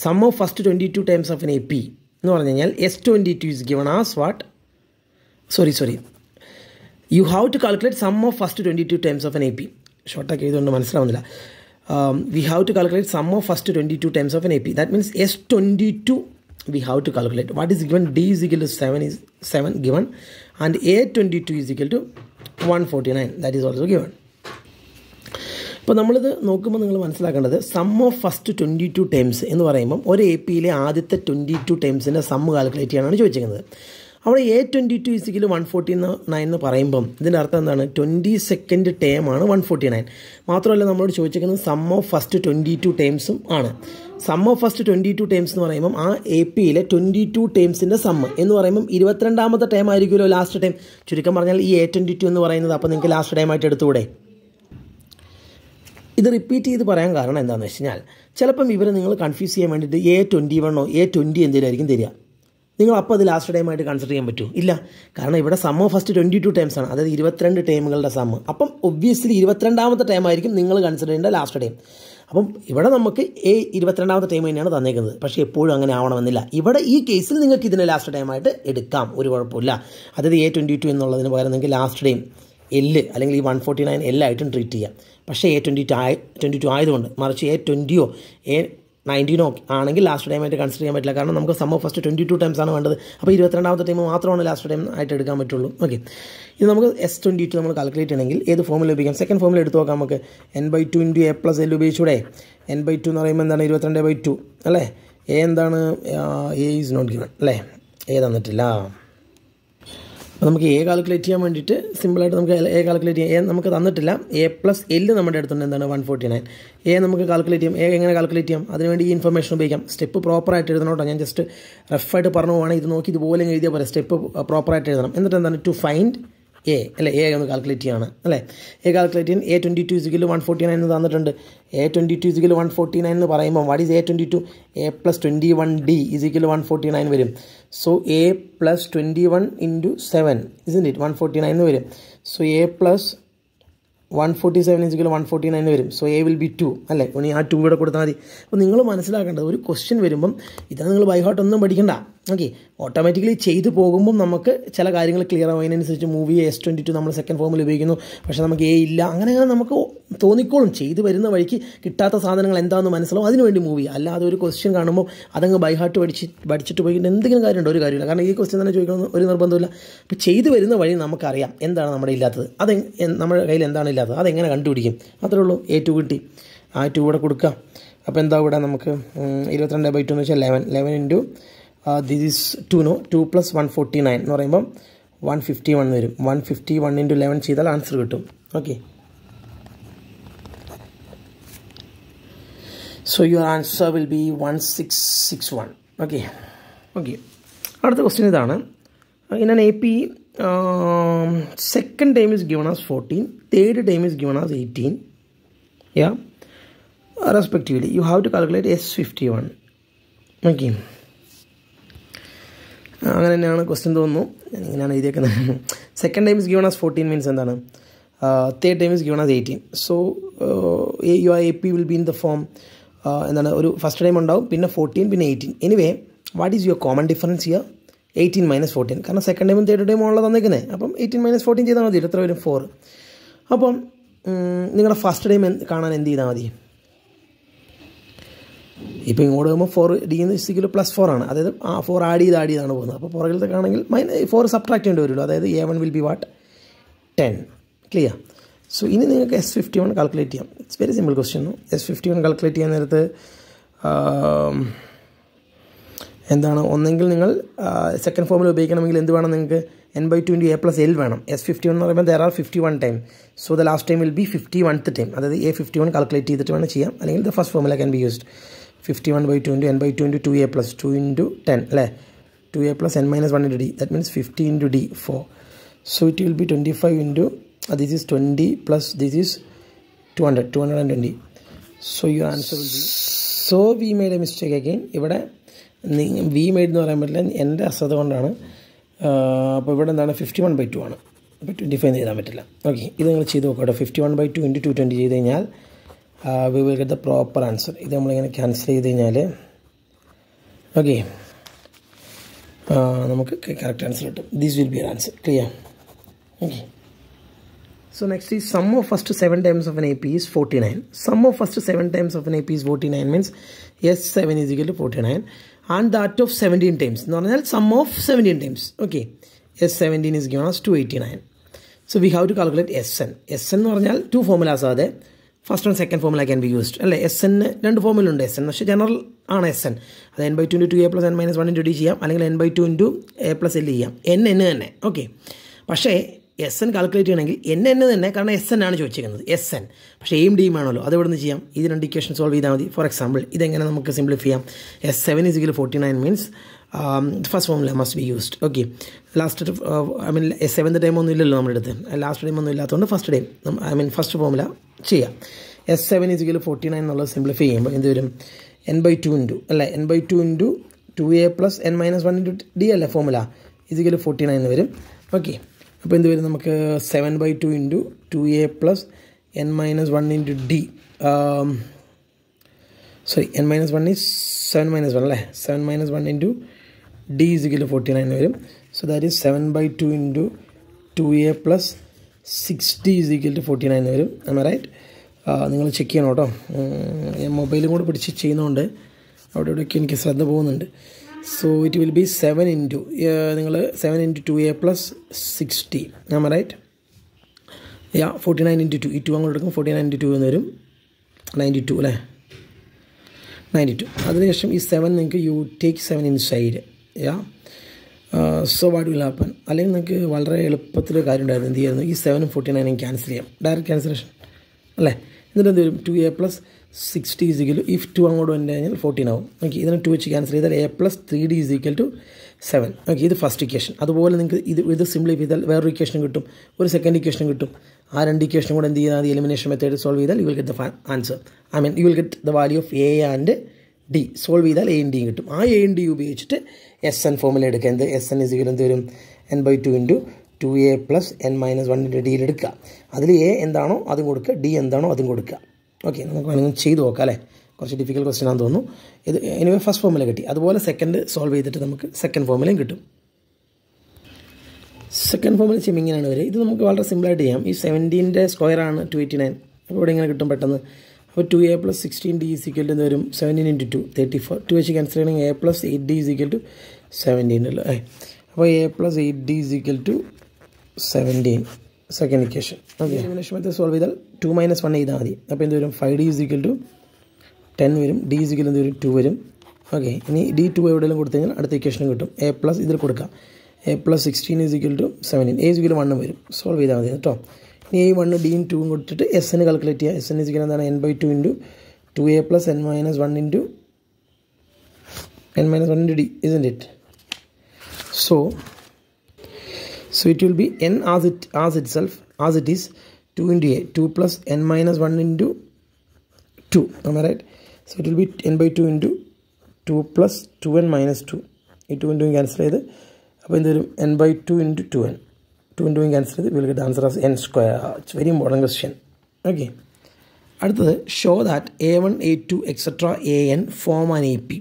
sum of first 22 times of an ap nu paranjal s22 is given us what sorry sorry you have to calculate sum of first 22 times of an ap short aga ezhudunnu manasilavunnilla um, we have to calculate sum of first 22 times of an ap that means s22 we have to calculate what is given d is equal to 7 is 7 given and a22 is equal to 149 that is also given അപ്പോൾ നമ്മളിത് നോക്കുമ്പോൾ നിങ്ങൾ മനസ്സിലാക്കേണ്ടത് sum of first twenty two terms എന്ന് പറയുമ്പം ഒരു A പിയിലെ ആദ്യത്തെ ട്വൻറ്റി ടു ടേംസിൻ്റെ സമ്മ കാൽക്കുലേറ്റ് ചെയ്യാനാണ് ചോദിച്ചിരിക്കുന്നത് അവിടെ A twenty two is equal one forty nine എന്ന് പറയുമ്പം ഇതിൻ്റെ അർത്ഥം എന്താണ് ട്വൻറ്റി സെക്കൻഡ് ടേം ആണ് വൺ ഫോർട്ടി നയൻ മാത്രമല്ല നമ്മളോട് ചോദിച്ചിരിക്കുന്നത് sum of first twenty two ടേംസും ആണ് sum of first twenty two terms എന്ന് പറയുമ്പം ആ എ പിയിലെ ട്വൻറ്റി ടു ടേംസിൻ്റെ സമ്മ എന്ന് പറയുമ്പം ഇരുപത്തിരണ്ടാമത്തെ ടൈം ആയിരിക്കുമല്ലോ ലാസ്റ്റ് ടൈം ചുരുക്കം പറഞ്ഞാൽ ഈ എ ട്വൻറ്റി ടു എന്ന് പറയുന്നത് അപ്പോൾ നിങ്ങൾക്ക് ലാസ്റ്റ് ആയിട്ട് എടുത്തുകൂടെ ഇത് റിപ്പീറ്റ് ചെയ്ത് പറയാൻ കാരണം എന്താണെന്ന് വെച്ച് കഴിഞ്ഞാൽ ചിലപ്പം ഇവരെ നിങ്ങൾ കൺഫ്യൂസ് ചെയ്യാൻ വേണ്ടിയിട്ട് എ ട്വൻറ്റി വണ്ണോ എ ട്വൻറ്റി എന്തെങ്കിലുമായിരിക്കും തരിക നിങ്ങൾ അപ്പോൾ അത് ലാസ്റ്റ് ടൈമായിട്ട് കൺസിഡർ ചെയ്യാൻ പറ്റുമോ ഇല്ല കാരണം ഇവിടെ സമ്മ ഫസ്റ്റ് ട്വൻറ്റി ടു ടൈംസ് ആണ് അതായത് ഇരുപത്തിരണ്ട് ടൈമുകളുടെ സമ്മ് അപ്പം ഒബ്വിയസ്ലി ഇരുപത്തിരണ്ടാമത്തെ ടൈം ആയിരിക്കും നിങ്ങൾ കൺസിഡർ ചെയ്യേണ്ട ലാസ്റ്റ് ടൈം അപ്പം ഇവിടെ നമുക്ക് എ ഇരുപത്തിരണ്ടാമത്തെ ടൈം തന്നെയാണ് തന്നേക്കുന്നത് പക്ഷേ എപ്പോഴും അങ്ങനെ ആവണമെന്നില്ല ഇവിടെ ഈ കേസിൽ നിങ്ങൾക്ക് ഇതിനെ ലാസ്റ്റ് ആയിട്ട് എടുക്കാം ഒരു കുഴപ്പമില്ല അതായത് എ ട്വൻറ്റി ടു എന്നുള്ളതിന് പകരം നിങ്ങൾക്ക് ലാസ്റ്റ് ടൈം എല്ല് അല്ലെങ്കിൽ ഈ വൺ ഫോർട്ടി നയൻ എല്ലായിട്ടും ട്രീറ്റ് ചെയ്യാം പക്ഷേ എ ട്വൻറ്റി ടു ആയി ട്വൻറ്റി ടു ആയതുകൊണ്ട് മറിച്ച് എ ട്വൻറ്റിയോ എ നയൻറ്റീനോ ആണെങ്കിൽ ലാസ്റ്റ് ടൈം ആയിട്ട് കൺസിഡർ ചെയ്യാൻ പറ്റില്ല കാരണം നമുക്ക് sum of first twenty two times ആണ് വേണ്ടത് അപ്പോൾ ഇരുപത്തിരണ്ടാമത്തെ ടൈം മാത്രമാണ് ലാസ്റ്റ് ടൈം ആയിട്ട് എടുക്കാൻ പറ്റുള്ളൂ ഓക്കെ ഇത് നമുക്ക് എസ് ട്വൻറ്റി ടു നമ്മൾ കാൽക്കുലേറ്റ് ചെയ്യണമെങ്കിൽ ഏത് ഫോമിൽ ലഭിക്കും സെക്കൻഡ് ഫോമിൽ എടുത്ത് നോക്കാം നമുക്ക് N by two into A plus L ഉപയോഗിച്ചൂടെ എൻ ബൈ ടു എന്ന് പറയുമ്പോൾ എന്താണ് ഇരുപത്തിരണ്ട് ബൈ ടു അല്ലേ എ എന്താണ് എ ഈസ് നോട്ട് ഗിവൺ അല്ലേ എ തന്നിട്ടില്ല അപ്പോൾ നമുക്ക് എ കാൽക്കുലേറ്റ് ചെയ്യാൻ വേണ്ടിയിട്ട് സിമ്പിളായിട്ട് നമുക്ക് എ കാൽക്കുലേറ്റ് ചെയ്യാം എ നമുക്ക് തന്നിട്ടില്ല എ പ്ലസ് എല്ല് നമ്മുടെ അടുത്തുണ്ട് എന്താണ് വൺ ഫോർട്ടി നയൻ എ നമുക്ക് കാൽക്കുലേറ്റ് ചെയ്യാം എ എങ്ങനെ കാൽക്കുലേറ്റ് ചെയ്യാം അതിനുവേണ്ടി ഈ ഇൻഫർമേഷൻ ഉപയോഗിക്കാം സ്റ്റെപ്പ് പ്രോപ്പറായിട്ട് എഴുതണോട്ടോ ഞാൻ ജസ്റ്റ് റഫായിട്ട് പറഞ്ഞു പോവാണെങ്കിൽ ഇത് നോക്കി ഇതുപോലെ എഴുതിയാൽ പോലെ സ്റ്റെപ്പ് പ്രോപ്പറായിട്ട് എഴുതണം എന്നിട്ട് എന്താണ് ടു ഫൈൻഡ് എ അല്ലേ എ ഒന്ന് കാൽക്കുലേറ്റ് ചെയ്യാണ് അല്ലേ എ കാൽക്കുലേറ്റ് ചെയ്യാൻ A twenty two is equal one forty nine എന്ന് തന്നിട്ടുണ്ട് A twenty two is equal one forty nine എന്ന് പറയുമ്പോൾ what is A twenty two A plus twenty one D is equal one forty nine വരും A plus So A plus 21 into it one forty nine എന്ന് വരും so A plus one forty seven is equal one forty nine വരും so A will be two അല്ലേ ഇനി ആ to ഇവിടെ കൊടുത്താൽ മതി അപ്പോൾ നിങ്ങൾ മനസ്സിലാക്കേണ്ടത് ഒരു ക്വസ്റ്റ്യൻ വരുമ്പം ഇതാണ് നിങ്ങൾ ബൈഹോട്ടൊന്നും ഹാർട്ട് പഠിക്കണ്ട ഓക്കെ ഓട്ടോമാറ്റിക്കലി ചെയ്തു പോകുമ്പം നമുക്ക് ചില കാര്യങ്ങൾ ക്ലിയർ ആവും അതിനനുസരിച്ച് മൂവി എസ് ട്വൻറ്റി ടു നമ്മൾ സെക്കൻഡ് ഫോമിൽ ഉപയോഗിക്കുന്നു പക്ഷേ നമുക്ക് എ ഇല്ല അങ്ങനെ അങ്ങനെ നമുക്ക് തോന്നിക്കോളും ചെയ്തു വരുന്ന വഴിക്ക് കിട്ടാത്ത സാധനങ്ങൾ എന്താണെന്ന് മനസ്സിലാവും അതിനുവേണ്ടി മൂവി അല്ലാതെ ഒരു ക്വസ്റ്റ്യൻ കാണുമ്പോൾ അതങ്ങ് ബൈഹാർട്ട് പഠിച്ച് പഠിച്ചിട്ട് പോയിട്ട് എന്തെങ്കിലും കാര്യമുണ്ടോ ഒരു കാര്യമില്ല കാരണം ഈ ക്വസ്റ്റ്യൻ തന്നെ ചോദിക്കണമെന്ന് ഒരു നിർബന്ധമില്ല അപ്പോൾ ചെയ്തു വരുന്ന വഴി നമുക്കറിയാം എന്താണ് നമ്മുടെ ഇല്ലാത്തത് അത് നമ്മുടെ കയ്യിൽ എന്താണ് ഇല്ലാത്തത് അതെങ്ങനെ കണ്ടുപിടിക്കും അത്രേ ഉള്ളൂ എ ടു കിട്ടി ആ ടു കൂടെ കൊടുക്കുക അപ്പോൾ എന്താ ഇവിടെ നമുക്ക് ഇരുപത്തിരണ്ട് ബൈ ടു എന്ന് വെച്ചാൽ eleven eleven into this is two no two plus one forty nine എന്ന് പറയുമ്പം വൺ ഫിഫ്റ്റി വൺ വരും one fifty one into eleven ചെയ്താൽ ആൻസർ കിട്ടും okay so your answer will be one six six one okay okay അടുത്ത question ഇതാണ് in A P second time is given as fourteen third time is given as eighteen yeah respectively you have to calculate S fifty one okay അങ്ങനെ തന്നെയാണ് question തോന്നുന്നു ഞാൻ ഇങ്ങനെയാണ് എഴുതിയേക്കുന്നത് second time is given as fourteen means എന്താണ് third time is given as eighteen so your A P will be in the ദ ഫോം എന്താണ് ഒരു ഫസ്റ്റ് ടൈം ഉണ്ടാവും പിന്നെ ഫോർട്ടീൻ പിന്നെ eighteen anyway what is your common difference here eighteen minus fourteen കാരണം second ടൈമും തേർഡ് ടൈമും ഉള്ളത് തന്നിരിക്കുന്നത് അപ്പം എയ്റ്റീൻ മൈനസ് ഫോർട്ടീൻ ചെയ്താൽ മതി എത്ര വരും ഫോർ അപ്പം നിങ്ങളുടെ ഫസ്റ്റ് ടൈം കാണാൻ എന്ത് ചെയ്താൽ മതി ഇപ്പോൾ ഇങ്ങോട്ട് വരുമ്പോൾ ഫോർ ഡിന്ന് ഇസിക്കൽ പ്ലസ് ഫോർ ആണ് അതായത് ആ ഫോർ ആഡ് ചെയ്ത് ആഡ് ചെയ്താണ് പോകുന്നത് അപ്പോൾ കാണെങ്കിൽ മൈനസ് ഫോർ സബ്ട്രാക്ട് ചെയ്യേണ്ടി വരുള്ളൂ അതായത് A one will be what ten clear so ഇനി നിങ്ങൾക്ക് എസ് ഫിഫ്റ്റി വൺ കാൽക്കുലേറ്റ് ചെയ്യാം it's very simple question S fifty one calculate ചെയ്യാൻ നേരത്ത് എന്താണ് ഒന്നെങ്കിൽ നിങ്ങൾ സെക്കൻഡ് ഫോമിൽ ഉപയോഗിക്കണമെങ്കിൽ എന്ത് വേണം നിങ്ങൾക്ക് N by two into A plus L വേണം എസ് ഫിഫ്റ്റി വൺ എന്ന് പറയുമ്പോൾ there are fifty one time so the last time will be fifty oneth time അതായത് എ ഫിഫ്റ്റി വൺ കാൽക്കുലേറ്റ് ചെയ്തിട്ട് വേണം ചെയ്യാം അല്ലെങ്കിൽ ദ ഫസ്റ്റ് ഫോമിലെ can be used fifty one by two into N by two into two A plus two into ten അല്ലേ two A plus N minus one into D that means fifty into D four so it will be twenty five into this is twenty plus this is two hundred two hundred and twenty so your answer will be so we made a mistake again ഇവിടെ we made എന്ന് പറയാൻ പറ്റില്ല എൻ്റെ അസ്വത കൊണ്ടാണ് അപ്പോൾ ഇവിടെ എന്താണ് fifty one by to ആണ് അപ്പോൾ ട്വൻറ്റി ഫൈവ് എന്ന് ചെയ്താൽ പറ്റില്ല ഓക്കെ ഇത് നിങ്ങൾ ചെയ്ത് നോക്കട്ടെ fifty one by two into two twenty ചെയ്ത് കഴിഞ്ഞാൽ we will get the proper answer ഇത് നമ്മളിങ്ങനെ ക്യാൻസൽ ചെയ്ത് കഴിഞ്ഞാൽ ഓക്കെ നമുക്ക് കറക്റ്റ് ആൻസർ കിട്ടും these will be your answer clear okay So next is sum of first 7 times of an AP is 49. Sum of first 7 times of an AP is 49 means yes 7 is equal to 49 and that of 17 times. Now sum of 17 times. Okay. Yes 17 is given as 289. So we have to calculate Sn. Sn is two formulas are there. First and second ഫോമിൽ can be used അല്ലേ S N രണ്ട് ഫോമിലുണ്ട് S N പക്ഷേ general ആണ് S N അത് N by two into two A plus N minus one into D ചെയ്യാം അല്ലെങ്കിൽ N by two into A plus L ചെയ്യാം എൻ എൻ തന്നെ ഓക്കെ പക്ഷേ എസ് എൻ കാൽക്കുലേറ്റ് ചെയ്യണമെങ്കിൽ എൻ എൻ തന്നെ കാരണം എസ് എൻ ആണ് ചോദിച്ചിരിക്കുന്നത് എസ് എൻ പക്ഷേ എയും ഡിയും ആണല്ലോ അത് ഇവിടുന്ന് ചെയ്യാം ഇത് രണ്ട് ഇക്വേഷൻ സോൾവ് ചെയ്താൽ മതി ഫോർ എക്സാമ്പിൾ ഇതെങ്ങനെ നമുക്ക് സിംപ്ലിഫൈ ചെയ്യാം S seven is equal forty nine means um, the first formula must be used okay last I mean seventh time ഒന്നും ഇല്ലല്ലോ നമ്മുടെ അടുത്ത് ലാസ്റ്റ് ടൈം ഒന്നും ഇല്ലാത്തതുകൊണ്ട് first time I mean first formula ചെയ്യാം S seven is equal forty nine എന്നുള്ളത് simplify ചെയ്യുമ്പോൾ എന്ത് വരും എൻ ബൈ ടു ഇൻറ്റു അല്ല N by two into two A plus N minus one into D അല്ലേ ഫോമുല ഇസിക്കൽ ഫോർട്ടി നയൻ വരും okay അപ്പോൾ എന്ത് വരും നമുക്ക് seven by two into two A plus N minus one into D sorry N minus one is seven minus one അല്ലേ seven minus one into D is equal forty nine വരും so that is seven by two into two A plus six sixty is equal to forty nine വരും നമ്മൾ right നിങ്ങൾ check ചെയ്യണം കേട്ടോ ഞാൻ മൊബൈലും കൂടെ പിടിച്ച് ചെയ്യുന്നതുകൊണ്ട് അവിടെ ഇവിടെയൊക്കെ എനിക്ക് ശ്രദ്ധ പോകുന്നുണ്ട് so it will be seven into നിങ്ങൾ seven into two A plus six d നമ്മൾ right yeah forty nine into two ഈ ടു അങ്ങോട്ട് എടുക്കും ഫോർട്ടി നയൻ ഇൻറ്റു ടു എന്ന് വരും നയൻറ്റി ടു അല്ലേ നയൻറ്റി ടു അതിനുശേഷം ഈ സെവൻ നിങ്ങൾക്ക് you take seven inside yeah so what will happen അല്ലെങ്കിൽ നിങ്ങൾക്ക് വളരെ എളുപ്പത്തിൽ കാര്യം ഉണ്ടായിരുന്നു എന്ത് ചെയ്യുന്നു ഈ സെവൻ ഫോർട്ടി നയനും ക്യാൻസൽ ചെയ്യാം ഡയറക്റ്റ് ക്യാൻസലേഷൻ അല്ലേ എന്നിട്ട് എന്ത് വരും two A plus sixty d is equal if two അങ്ങോട്ട് വന്നു കഴിഞ്ഞാൽ ഫോർട്ടീൻ ആവും ഓക്കെ ഇതിനെ ടു വെച്ച് ക്യാൻസൽ ചെയ്താൽ a plus three d is equal to seven okay ഇത് ഫസ്റ്റ് ഇക്വേഷൻ അതുപോലെ നിങ്ങൾക്ക് ഇത് ഇത് സിംപ്ലി ചെയ്താൽ വേറൊരു ഇക്വേഷൻ കിട്ടും ഒരു സെക്കൻഡ് ഇക്വേഷൻ കിട്ടും ആ രണ്ട് ഇക്വേഷനും കൂടെ എന്ത് ചെയ്താൽ എലിമിനേഷൻ മെത്തേഡ് സോൾവ് ചെയ്താൽ you will get the answer I mean you will get the value of a and d solve ചെയ്താൽ എയും ഡിയും കിട്ടും ആ എയും ഡി ഉപയോഗിച്ചിട്ട് എസ് എൻ ഫോമിൽ എടുക്കുക എന്ത് എസ് എൻ ഇസ് എന്ത് വരും N by two into two A plus N minus വണ്ണിൻ്റെ ഡിയിൽ എടുക്കുക അതിൽ എ എന്താണോ അതും കൊടുക്കുക ഡി എന്താണോ അതും കൊടുക്കുക ഓക്കെ നമുക്ക് വേണമെങ്കിൽ ചെയ്ത് നോക്കാം അല്ലേ കുറച്ച് ഡിഫിക്കൽ ക്വസ്റ്റൻ ആണെന്ന് തോന്നുന്നു ഇത് എനിവേ ഫസ്റ്റ് ഫോമിൽ കിട്ടി അതുപോലെ സെക്കൻഡ് സോൾവ് ചെയ്തിട്ട് നമുക്ക് സെക്കൻഡ് ഫോമിലും കിട്ടും സെക്കൻഡ് ഫോമിൽ ചെയ്യുമ്പോൾ ഇങ്ങനെയാണ് വരിക ഇത് നമുക്ക് വളരെ സിമ്പിളായിട്ട് ചെയ്യാം ഈ സെവൻറ്റീൻ്റെ സ്ക്വയറാണ് ടു എയ്റ്റി നയൻ അപ്പോൾ ഇവിടെ ഇങ്ങനെ കിട്ടും പെട്ടെന്ന് അപ്പോൾ two A plus sixteen d is equal എന്ന് വരും seventeen into two thirty four two വെച്ച് ക്യാൻസൽ ചെയ്യണമെങ്കിൽ a plus eight d is equal to seventeen അല്ലേ ഏ അപ്പോൾ a plus eight d is equal to seventeen second equation okay elimination solve ചെയ്താൽ two minus one ചെയ്താൽ മതി അപ്പോൾ എന്ത് വരും five d is equal to ten വരും ഡി ഇസിക്കൽ എന്ത് വരും ടു വരും ഓക്കെ ഇനി ഡി ടു എവിടെയെങ്കിലും കൊടുത്തു കഴിഞ്ഞാൽ അടുത്ത ഇക്വേഷനും കിട്ടും എ പ്ലസ് ഇതിൽ കൊടുക്കാം a plus sixteen is equal to seventeen a is equal വണ്ണും വരും സോൾവ് ചെയ്താൽ മതി കേട്ടോ ഇനി എ വണ്ണ് ഡിയും ടുവും കൊടുത്തിട്ട് എസ്സിന് കാൽക്കുലേറ്റ് ചെയ്യുക എസ് എസ്സിന് ഇരിക്കുന്നത് എന്താണ് n by two into two A plus N minus one into N minus one into d isn't it so so it will be n as it as itself as it is two into a two plus N minus one into two right so it will be n by two into two plus two N minus two ഈ two into cancel ചെയ്ത് അപ്പോൾ എന്ത് n by two into two n two into answer ചെയ്ത് will get answer as n square it's very important question okay അടുത്തത് show that a one a two etcetera a n form an A P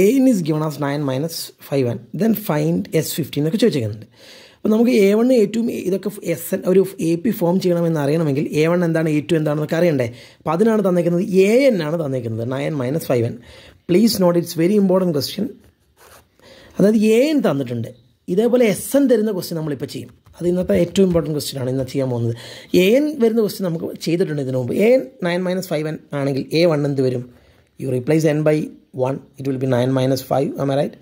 a N is given as nine minus five one then find S fifteen എന്നൊക്കെ ചോദിച്ചിരിക്കുന്നുണ്ട് അപ്പോൾ നമുക്ക് a one a two ഇതൊക്കെ as an ഒരു A P form ചെയ്യണമെന്ന് അറിയണമെങ്കിൽ a one എന്താണ് a two എന്താണെന്നൊക്കെ അറിയണ്ടേ അപ്പോൾ അതിനാണ് തന്നേക്കുന്നത് എ എൻ ആണ് തന്നേക്കുന്നത് nine minus five one please note it's very important question അതായത് എ എൻ തന്നിട്ടുണ്ട് ഇതേപോലെ എസ് എൻ തരുന്ന ക്വസ്റ്റ്യൻ നമ്മളിപ്പോൾ ചെയ്യും അത് ഇന്നത്തെ ഏറ്റവും ഇമ്പോർട്ടൻറ്റ് ക്വസ്റ്റ്യൻ ആണ് ഇന്ന് ചെയ്യാൻ പോകുന്നത് എ എൻ വരുന്ന ക്വസ്റ്റ്യൻ നമുക്ക് ചെയ്തിട്ടുണ്ട് ഇതിനു മുമ്പ് a n nine minus five n ആണെങ്കിൽ എ വൺ എന്ത് വരും you replace n by one it will be nine minus five ആ right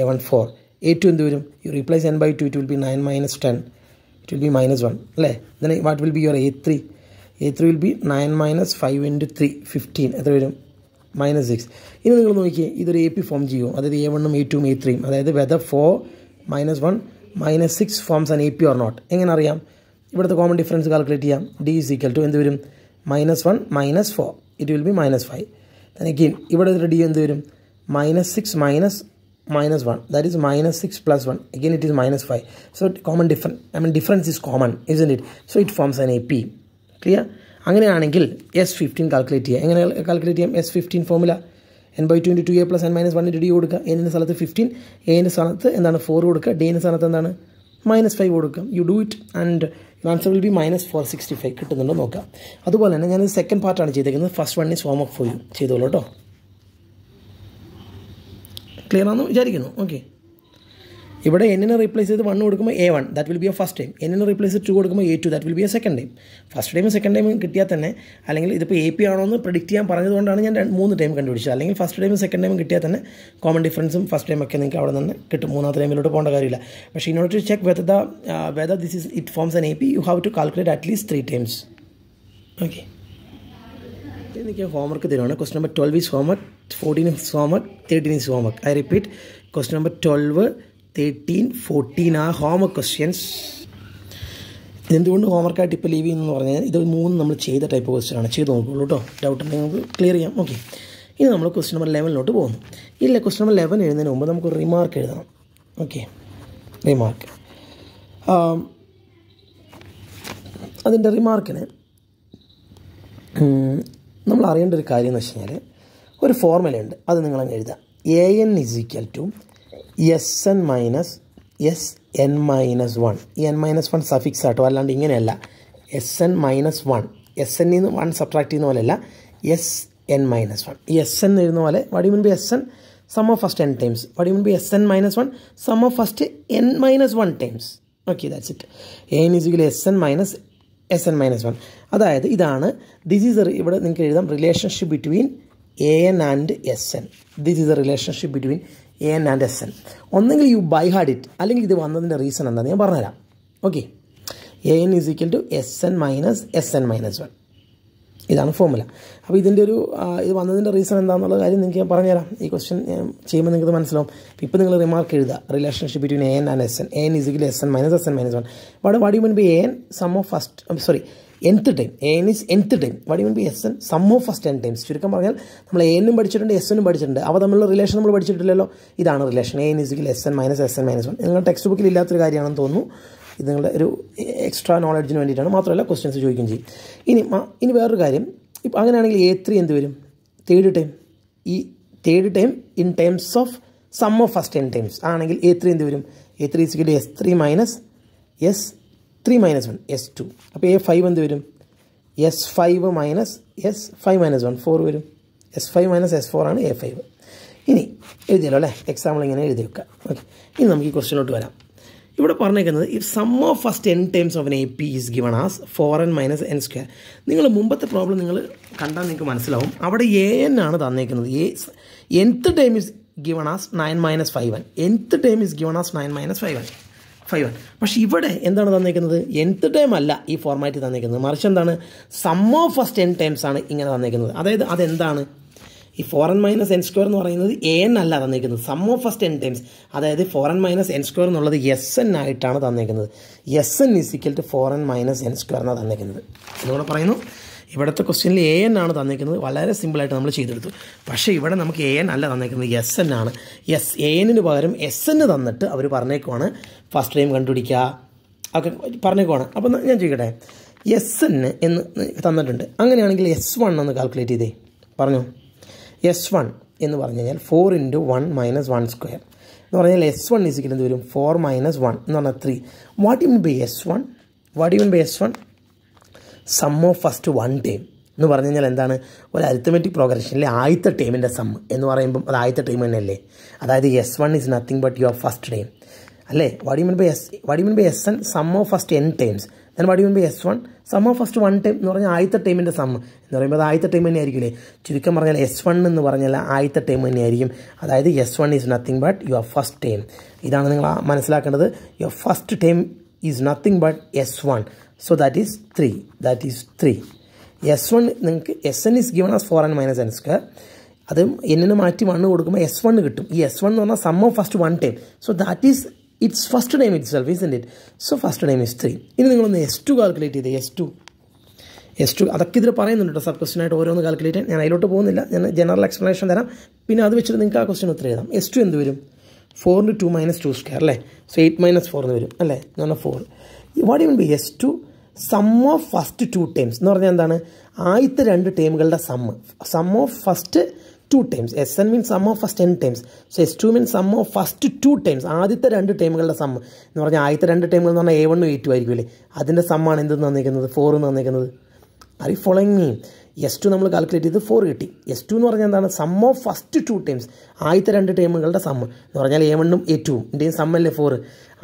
a one for a two എന്ത് വരും you replace n by two it will be nine minus ten it will be minus one അല്ലേ ഇതിന് what will be your a three a three will be nine minus five into three fifteen എത്ര വരും minus six ഇനി നിങ്ങൾ നോക്കിയേ ഇതൊരു A P form ചെയ്യും അതായത് എ വണ്ണും എ ടുവും എ ത്രീയും അതായത് whether four minus one minus six forms an A P or not എങ്ങനെ അറിയാം ഇവിടുത്തെ കോമൺ ഡിഫറൻസ് കാൽക്കുലേറ്റ് ചെയ്യാം ഡി ഈസ് ഈക്വൽ ടു എന്ത് വരും minus one minus four it will be minus five again ഇവിടെ ഒരു ഡി എന്ത് വരും minus six minus minus one that is minus six plus one again it is minus five so it common differ I mean difference is common is it so it forms an A P clear അങ്ങനെയാണെങ്കിൽ S fifteen calculate ചെയ്യാം എങ്ങനെ calculate ചെയ്യാം S fifteen formula n by two into two A plus N minus one into d കൊടുക്കുക എന്നിൻ്റെ സ്ഥലത്ത് fifteen എൻ്റെ സ്ഥലത്ത് എന്താണ് ഫോർ കൊടുക്കുക ഡീൻ്റെ സ്ഥലത്ത് എന്താണ് മൈനസ് ഫൈവ് കൊടുക്കുക you do it and answer will be minus four sixty five കിട്ടുന്നുണ്ടോ നോക്കാം അതുപോലെ തന്നെ ഞാൻ സെക്കൻഡ് പാർട്ടാണ് ചെയ്തേക്കുന്നത് first one is form up for you ചെയ്തോളൂ കേട്ടോ ക്ലിയർ ആണെന്ന് വിചാരിക്കുന്നു ഓക്കെ ഇവിടെ എന്നിനെ റീപ്ലേസ് ചെയ്ത് വൺ കൊടുക്കുമ്പോൾ a one that will be a first time എന്നിനെ റീപ്ലേസ് ചെയ്ത് ടു കൊടുക്കുമ്പോൾ a two that will be a second time first time second time കിട്ടിയാൽ തന്നെ അല്ലെങ്കിൽ ഇതിപ്പോൾ എ പി ആണോ എന്ന് പ്രിഡിക്റ്റ് ചെയ്യാൻ പറഞ്ഞതുകൊണ്ടാണ് ഞാൻ മൂന്ന് ടൈം കണ്ടുപിടിച്ചത് അല്ലെങ്കിൽ ഫസ്റ്റ് ടൈം സെക്കൻഡ് ടൈം കിട്ടിയാൽ തന്നെ കോമൺ ഡിഫറൻസും ഫസ്റ്റ് ടൈം ഒക്കെ നിങ്ങൾക്ക് അവിടെ നിന്ന് കിട്ടും മൂന്നാമത്തെ ടൈമിലോട്ട് പോകേണ്ട കാര്യമില്ല പക്ഷേ in to check whether the whether this is it forms an A P you have to calculate at least three times okay എനിക്ക് ഹോംവർക്ക് തരുവാണ് quest number twelve is homework fourteen is homework thirteen is homework I repeat quest number twelve thirteen fourteen ആ homework questions ഇതെന്തുകൊണ്ട് ഹോംവർക്കായിട്ട് ഇപ്പോൾ leave ചെയ്യുന്നു പറഞ്ഞാൽ ഇത് മൂന്ന് നമ്മൾ ചെയ്ത ടൈപ്പ് ക്വസ്റ്റ്യൻ ആണ് ചെയ്ത് നോക്കുള്ളൂ കേട്ടോ ഡൗട്ട് ഉണ്ടെങ്കിൽ നമുക്ക് ക്ലിയർ ചെയ്യാം ഓക്കെ ഇനി നമ്മൾ ക്വസ്റ്റ്യൻ നമ്പർ ലെവനിലോട്ട് പോകുന്നു ഇല്ല ക്വസ്റ്റ്യൻ നമ്പർ ലെവൻ എഴുതുന്നതിന് മുമ്പ് നമുക്ക് റിമാർക്ക് എഴുതണം ഓക്കെ റിമാർക്ക് അതിൻ്റെ റിമാർക്കിന് നമ്മൾ അറിയേണ്ട ഒരു കാര്യം എന്ന് വെച്ച് കഴിഞ്ഞാൽ ഒരു ഫോർമുലയുണ്ട് അത് നിങ്ങളങ്ങ് എഴുതാം a N is equal to S N minus S N minus one ഈ എൻ മൈനസ് വൺ സഫിക്സ് ആട്ടോ അല്ലാണ്ട് ഇങ്ങനെയല്ല S N minus one S n നിന്ന് വൺ സബ്ട്രാക്ട് ചെയ്യുന്ന പോലെയല്ല എസ് എൻ മൈനസ് വൺ ഈ എസ് എൻ എഴുതുന്ന പോലെ വടി മുൻപ് S N sum of first n times വടി മുൻപ് S N minus one sum of first n minus one times okay that's it N is equal S N minus S N minus one അതായത് ഇതാണ് this is ഇവിടെ നിങ്ങൾക്ക് എഴുതാം relationship between a n and S n this is a relationship between n and S n ഒന്നെങ്കിൽ you by heart it അല്ലെങ്കിൽ ഇത് വന്നതിൻ്റെ reason എന്താണെന്ന് ഞാൻ പറഞ്ഞുതരാം okay a n is equal to S N minus S N minus one ഇതാണ് formula അപ്പോൾ ഇതിൻ്റെ ഒരു ഇത് വന്നതിൻ്റെ റീസൺ എന്താണെന്നുള്ള കാര്യം നിങ്ങൾക്ക് ഞാൻ പറഞ്ഞുതരാം ഈ ക്വസ്റ്റ്യൻ ഞാൻ ചെയ്യുമ്പോൾ നിങ്ങൾക്ക് മനസ്സിലാവും ഇപ്പോൾ നിങ്ങൾ റിമാർക്ക് എഴുതുക relationship between n and S n n n equal S N minus S N minus one what what you mean by n sum of first sorry nth time n is nth time വടി mean by S N sum of first n times ചുരുക്കം പറഞ്ഞാൽ നമ്മൾ എന്നും പഠിച്ചിട്ടുണ്ട് S എന്നും പഠിച്ചിട്ടുണ്ട് അപ്പോൾ തമ്മിലുള്ള റിലേഷൻ നമ്മൾ പഠിച്ചിട്ടില്ലല്ലോ ഇതാണ് relation n is equal S N minus S N minus one നിങ്ങൾ ടെക്സ്റ്റ് ബുക്കിൽ ഇല്ലാത്തൊരു കാര്യമാണെന്ന് തോന്നുന്നു ഇത് നിങ്ങളുടെ ഒരു എക്സ്ട്രാ നോളജിന് വേണ്ടിയിട്ടാണ് മാത്രമല്ല ക്വസ്റ്റ്യൻസ് ചോദിക്കുകയും ചെയ്യും ഇനി ഇനി വേറൊരു കാര്യം ഇപ്പം അങ്ങനെയാണെങ്കിൽ എ ത്രീ എന്ത് വരും തേർഡ് ടൈം ഈ third time in terms of sum of first ten times ആണെങ്കിൽ എ ത്രീ എന്ത് വരും a three is equal S three minus S three minus one S two അപ്പോൾ എ ഫൈവ് എന്ത് വരും S five minus S five minus one four വരും S five minus S four ആണ് a five ഇനി എഴുതിയല്ലോ അല്ലേ എക്സാമ്പിൾ ഇങ്ങനെ എഴുതി വെക്കുക ഓക്കെ ഇനി നമുക്ക് ഈ ക്വസ്റ്റിനോട്ട് വരാം ഇവിടെ പറഞ്ഞേക്കുന്നത് if sum of first n times of an A P is given as four N minus N square നിങ്ങൾ മുമ്പത്തെ പ്രോബ്ലം നിങ്ങൾ കണ്ടാൽ നിങ്ങൾക്ക് മനസ്സിലാവും അവിടെ എ എൻ ആണ് തന്നേക്കുന്നത് a nth time is given as nine minus five one nth time is given as nine minus five one five one പക്ഷേ ഇവിടെ എന്താണ് തന്നേക്കുന്നത് എൻത്ത് ടൈം അല്ല ഈ ഫോർമാറ്റ് തന്നേക്കുന്നത് മറിച്ച് എന്താണ് sum of first n times ആണ് ഇങ്ങനെ തന്നേക്കുന്നത് അതായത് അതെന്താണ് ഈ എൻ മൈനസ് എൻ സ്ക്വയർ എന്ന് പറയുന്നത് എ എൻ അല്ല തന്നിരിക്കുന്നത് sum of first n times അതായത് എൻ മൈനസ് എൻ സ്ക്വയർ എന്നുള്ളത് എസ് എൻ ആയിട്ടാണ് തന്നിരിക്കുന്നത് S n is equal to N minus N square എന്നാണ് തന്നിരിക്കുന്നത് ഇതുകൂടെ പറയുന്നു ഇവിടുത്തെ ക്വസ്റ്റ്യനിൽ എ എൻ ആണ് തന്നിരിക്കുന്നത് വളരെ സിമ്പിളായിട്ട് നമ്മൾ ചെയ്തെടുത്തു പക്ഷേ ഇവിടെ നമുക്ക് എ എൻ അല്ല തന്നിരിക്കുന്നത് എസ് എൻ ആണ് എസ് എ എന്നിന് പകരം എസ് എന്ന് തന്നിട്ട് അവർ പറഞ്ഞേക്കുവാണ് ഫസ്റ്റ് ടൈം കണ്ടുപിടിക്കുക ഒക്കെ പറഞ്ഞേക്കുവാണ് അപ്പം ഞാൻ ചോദിക്കട്ടെ എസ് എന്ന് എന്ന് തന്നിട്ടുണ്ട് അങ്ങനെയാണെങ്കിൽ എസ് വൺ എന്ന് കാൽക്കുലേറ്റ് ചെയ്തേ പറഞ്ഞോ എസ് വൺ എന്ന് പറഞ്ഞു കഴിഞ്ഞാൽ four into one minus one square എന്ന് പറഞ്ഞാൽ എസ് വൺ ഇസിക്കൽ എന്ത് വരും ഫോർ മൈനസ് വൺ എന്ന് പറഞ്ഞാൽ three what you mean by S one what you mean by S one sum of first one time എന്ന് പറഞ്ഞു കഴിഞ്ഞാൽ എന്താണ് ഒരു അരിത്തമെറ്റിക് പ്രോഗ്രഷനിലെ ആദ്യത്തെ ടൈമിൻ്റെ സം എന്ന് പറയുമ്പം അത് ആദ്യത്തെ ടൈം തന്നെയല്ലേ അതായത് S one is nothing but your first time അല്ലേ what you mean by S what you mean by S N sum of first n times then what you mean by S one sum of first one time എന്ന് പറഞ്ഞാൽ ആദ്യത്തെ ടൈമിൻ്റെ some എന്ന് പറയുമ്പോൾ അത് ആദ്യത്തെ time തന്നെ ആയിരിക്കില്ലേ ചുരുക്കം പറഞ്ഞാൽ എസ് വൺ എന്ന് പറഞ്ഞാൽ ആദ്യത്തെ ടൈം തന്നെ ആയിരിക്കും അതായത് S one is nothing but your first time ഇതാണ് നിങ്ങൾ മനസ്സിലാക്കേണ്ടത് your first time is nothing but S one so that is three that is three S one നിങ്ങൾക്ക് S n is given as four and minus N square അത് എന്നിന് മാറ്റി one കൊടുക്കുമ്പോൾ S one കിട്ടും ഈ എസ് വൺ എന്ന് പറഞ്ഞാൽ sum of first one time so that is it's first name itself is it so first name is three ഇനി നിങ്ങളൊന്ന് എസ് ടു കാൽക്കുലേറ്റ് ചെയ്ത് എസ് ടു എസ് ടു അതൊക്കെ ഇതിൽ പറയുന്നുണ്ട് കേട്ടോ സബ് ക്വസ്റ്റൻ ആയിട്ട് ഓരോന്ന് കാൽക്കുലേറ്റ് ഞാൻ അതിലോട്ട് പോകുന്നില്ല ഞാൻ ജനറൽ എക്സ്പ്ലനേഷൻ തരാം പിന്നെ അത് വെച്ചിട്ട് നിങ്ങൾക്ക് ആ ക്വസ്റ്റൻ ഉത്തരം എഴുതാം എസ് ടു എന്ത് വരും ഫോറിന് ടു മൈനസ് ടു സ്ക്വയർ അല്ലേ സോ എയ്റ്റ് മൈനസ് ഫോർ എന്ന് വരും അല്ലേ എന്ന് പറഞ്ഞാൽ four what you will be S two sum of first two terms എന്ന് പറഞ്ഞാൽ എന്താണ് ആദ്യത്തെ രണ്ട് ടേമുകളുടെ സമ്മ sum of first two times S N means sum of first ten times so S two means sum of first two times ആദ്യത്തെ രണ്ട് ടൈമുകളുടെ സമ്മ എന്ന് പറഞ്ഞാൽ ആദ്യത്തെ രണ്ട് ടൈമുകൾ എന്ന് പറഞ്ഞാൽ എ വണ്ണും എ ടു ആയിരിക്കുമല്ലേ അതിൻ്റെ സമ്മാണ് എന്ത് തന്നിരിക്കുന്നത് ഫോർ തന്നിരിക്കുന്നത് അറി ഫോളോയിങ് മീ എസ് ടു നമ്മൾ കാൽക്കുലേറ്റ് ചെയ്ത് ഫോർ കിട്ടി എസ് ടു എന്ന് പറഞ്ഞാൽ എന്താണ് sum of first two times ആദ്യത്തെ രണ്ട് ടൈമുകളുടെ സമ്മ എന്ന് പറഞ്ഞാൽ എ വണ്ണും എ ടുവും ഇൻ്റെയും സമ്മല്ലേ ഫോർ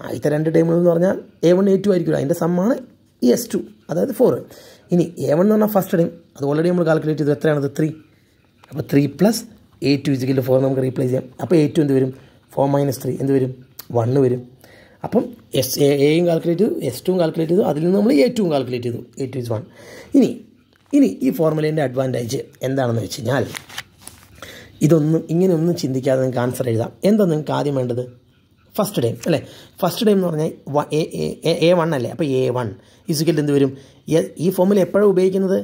ആദ്യത്തെ രണ്ട് ടൈമുകൾ എന്ന് പറഞ്ഞാൽ എ വൺ എ ടു ആയിരിക്കുമല്ലോ അതിൻ്റെ സമ്മാണ് എസ് e ടു അതായത് ഫോർ ഇനി എ വൺ എന്ന് പറഞ്ഞാൽ ഫസ്റ്റ് ടൈം അത് ഓൾറെഡി നമ്മൾ കാൽക്കുലേറ്റ് ചെയ്ത് എത്രയാണത് ത്രീ അപ്പോൾ three plus A two is equal four നമുക്ക് റീപ്ലേസ് ചെയ്യാം അപ്പോൾ എ ടു എന്ത് വരും ഫോർ മൈനസ് ത്രീ എന്ത് വരും വണ്ണ് വരും അപ്പം എസ് എയും കാൽക്കുലേറ്റ് ചെയ്തു എസ് ടുവും കാൽക്കുലേറ്റ് ചെയ്തു അതിൽ നിന്ന് നമ്മൾ എ ടുവും കാൽക്കുലേറ്റ് ചെയ്തു എ ടു ഇസ് വൺ ഇനി ഇനി ഈ ഫോർമുലേൻ്റെ അഡ്വാൻറ്റേജ് എന്താണെന്ന് വെച്ച് കഴിഞ്ഞാൽ ഇതൊന്നും ഇങ്ങനെയൊന്നും ചിന്തിക്കാതെ നിങ്ങൾക്ക് ആൻസർ എഴുതാം എന്താ നിങ്ങൾക്ക് ആദ്യം വേണ്ടത് ഫസ്റ്റ് ടൈം അല്ലേ ഫസ്റ്റ് ടൈം എന്ന് പറഞ്ഞാൽ എ വൺ അല്ലേ അപ്പോൾ എ വൺ ഇസുക്കൽ എന്ത് വരും ഈ ഫോർമുല എപ്പോഴാണ് ഉപയോഗിക്കുന്നത്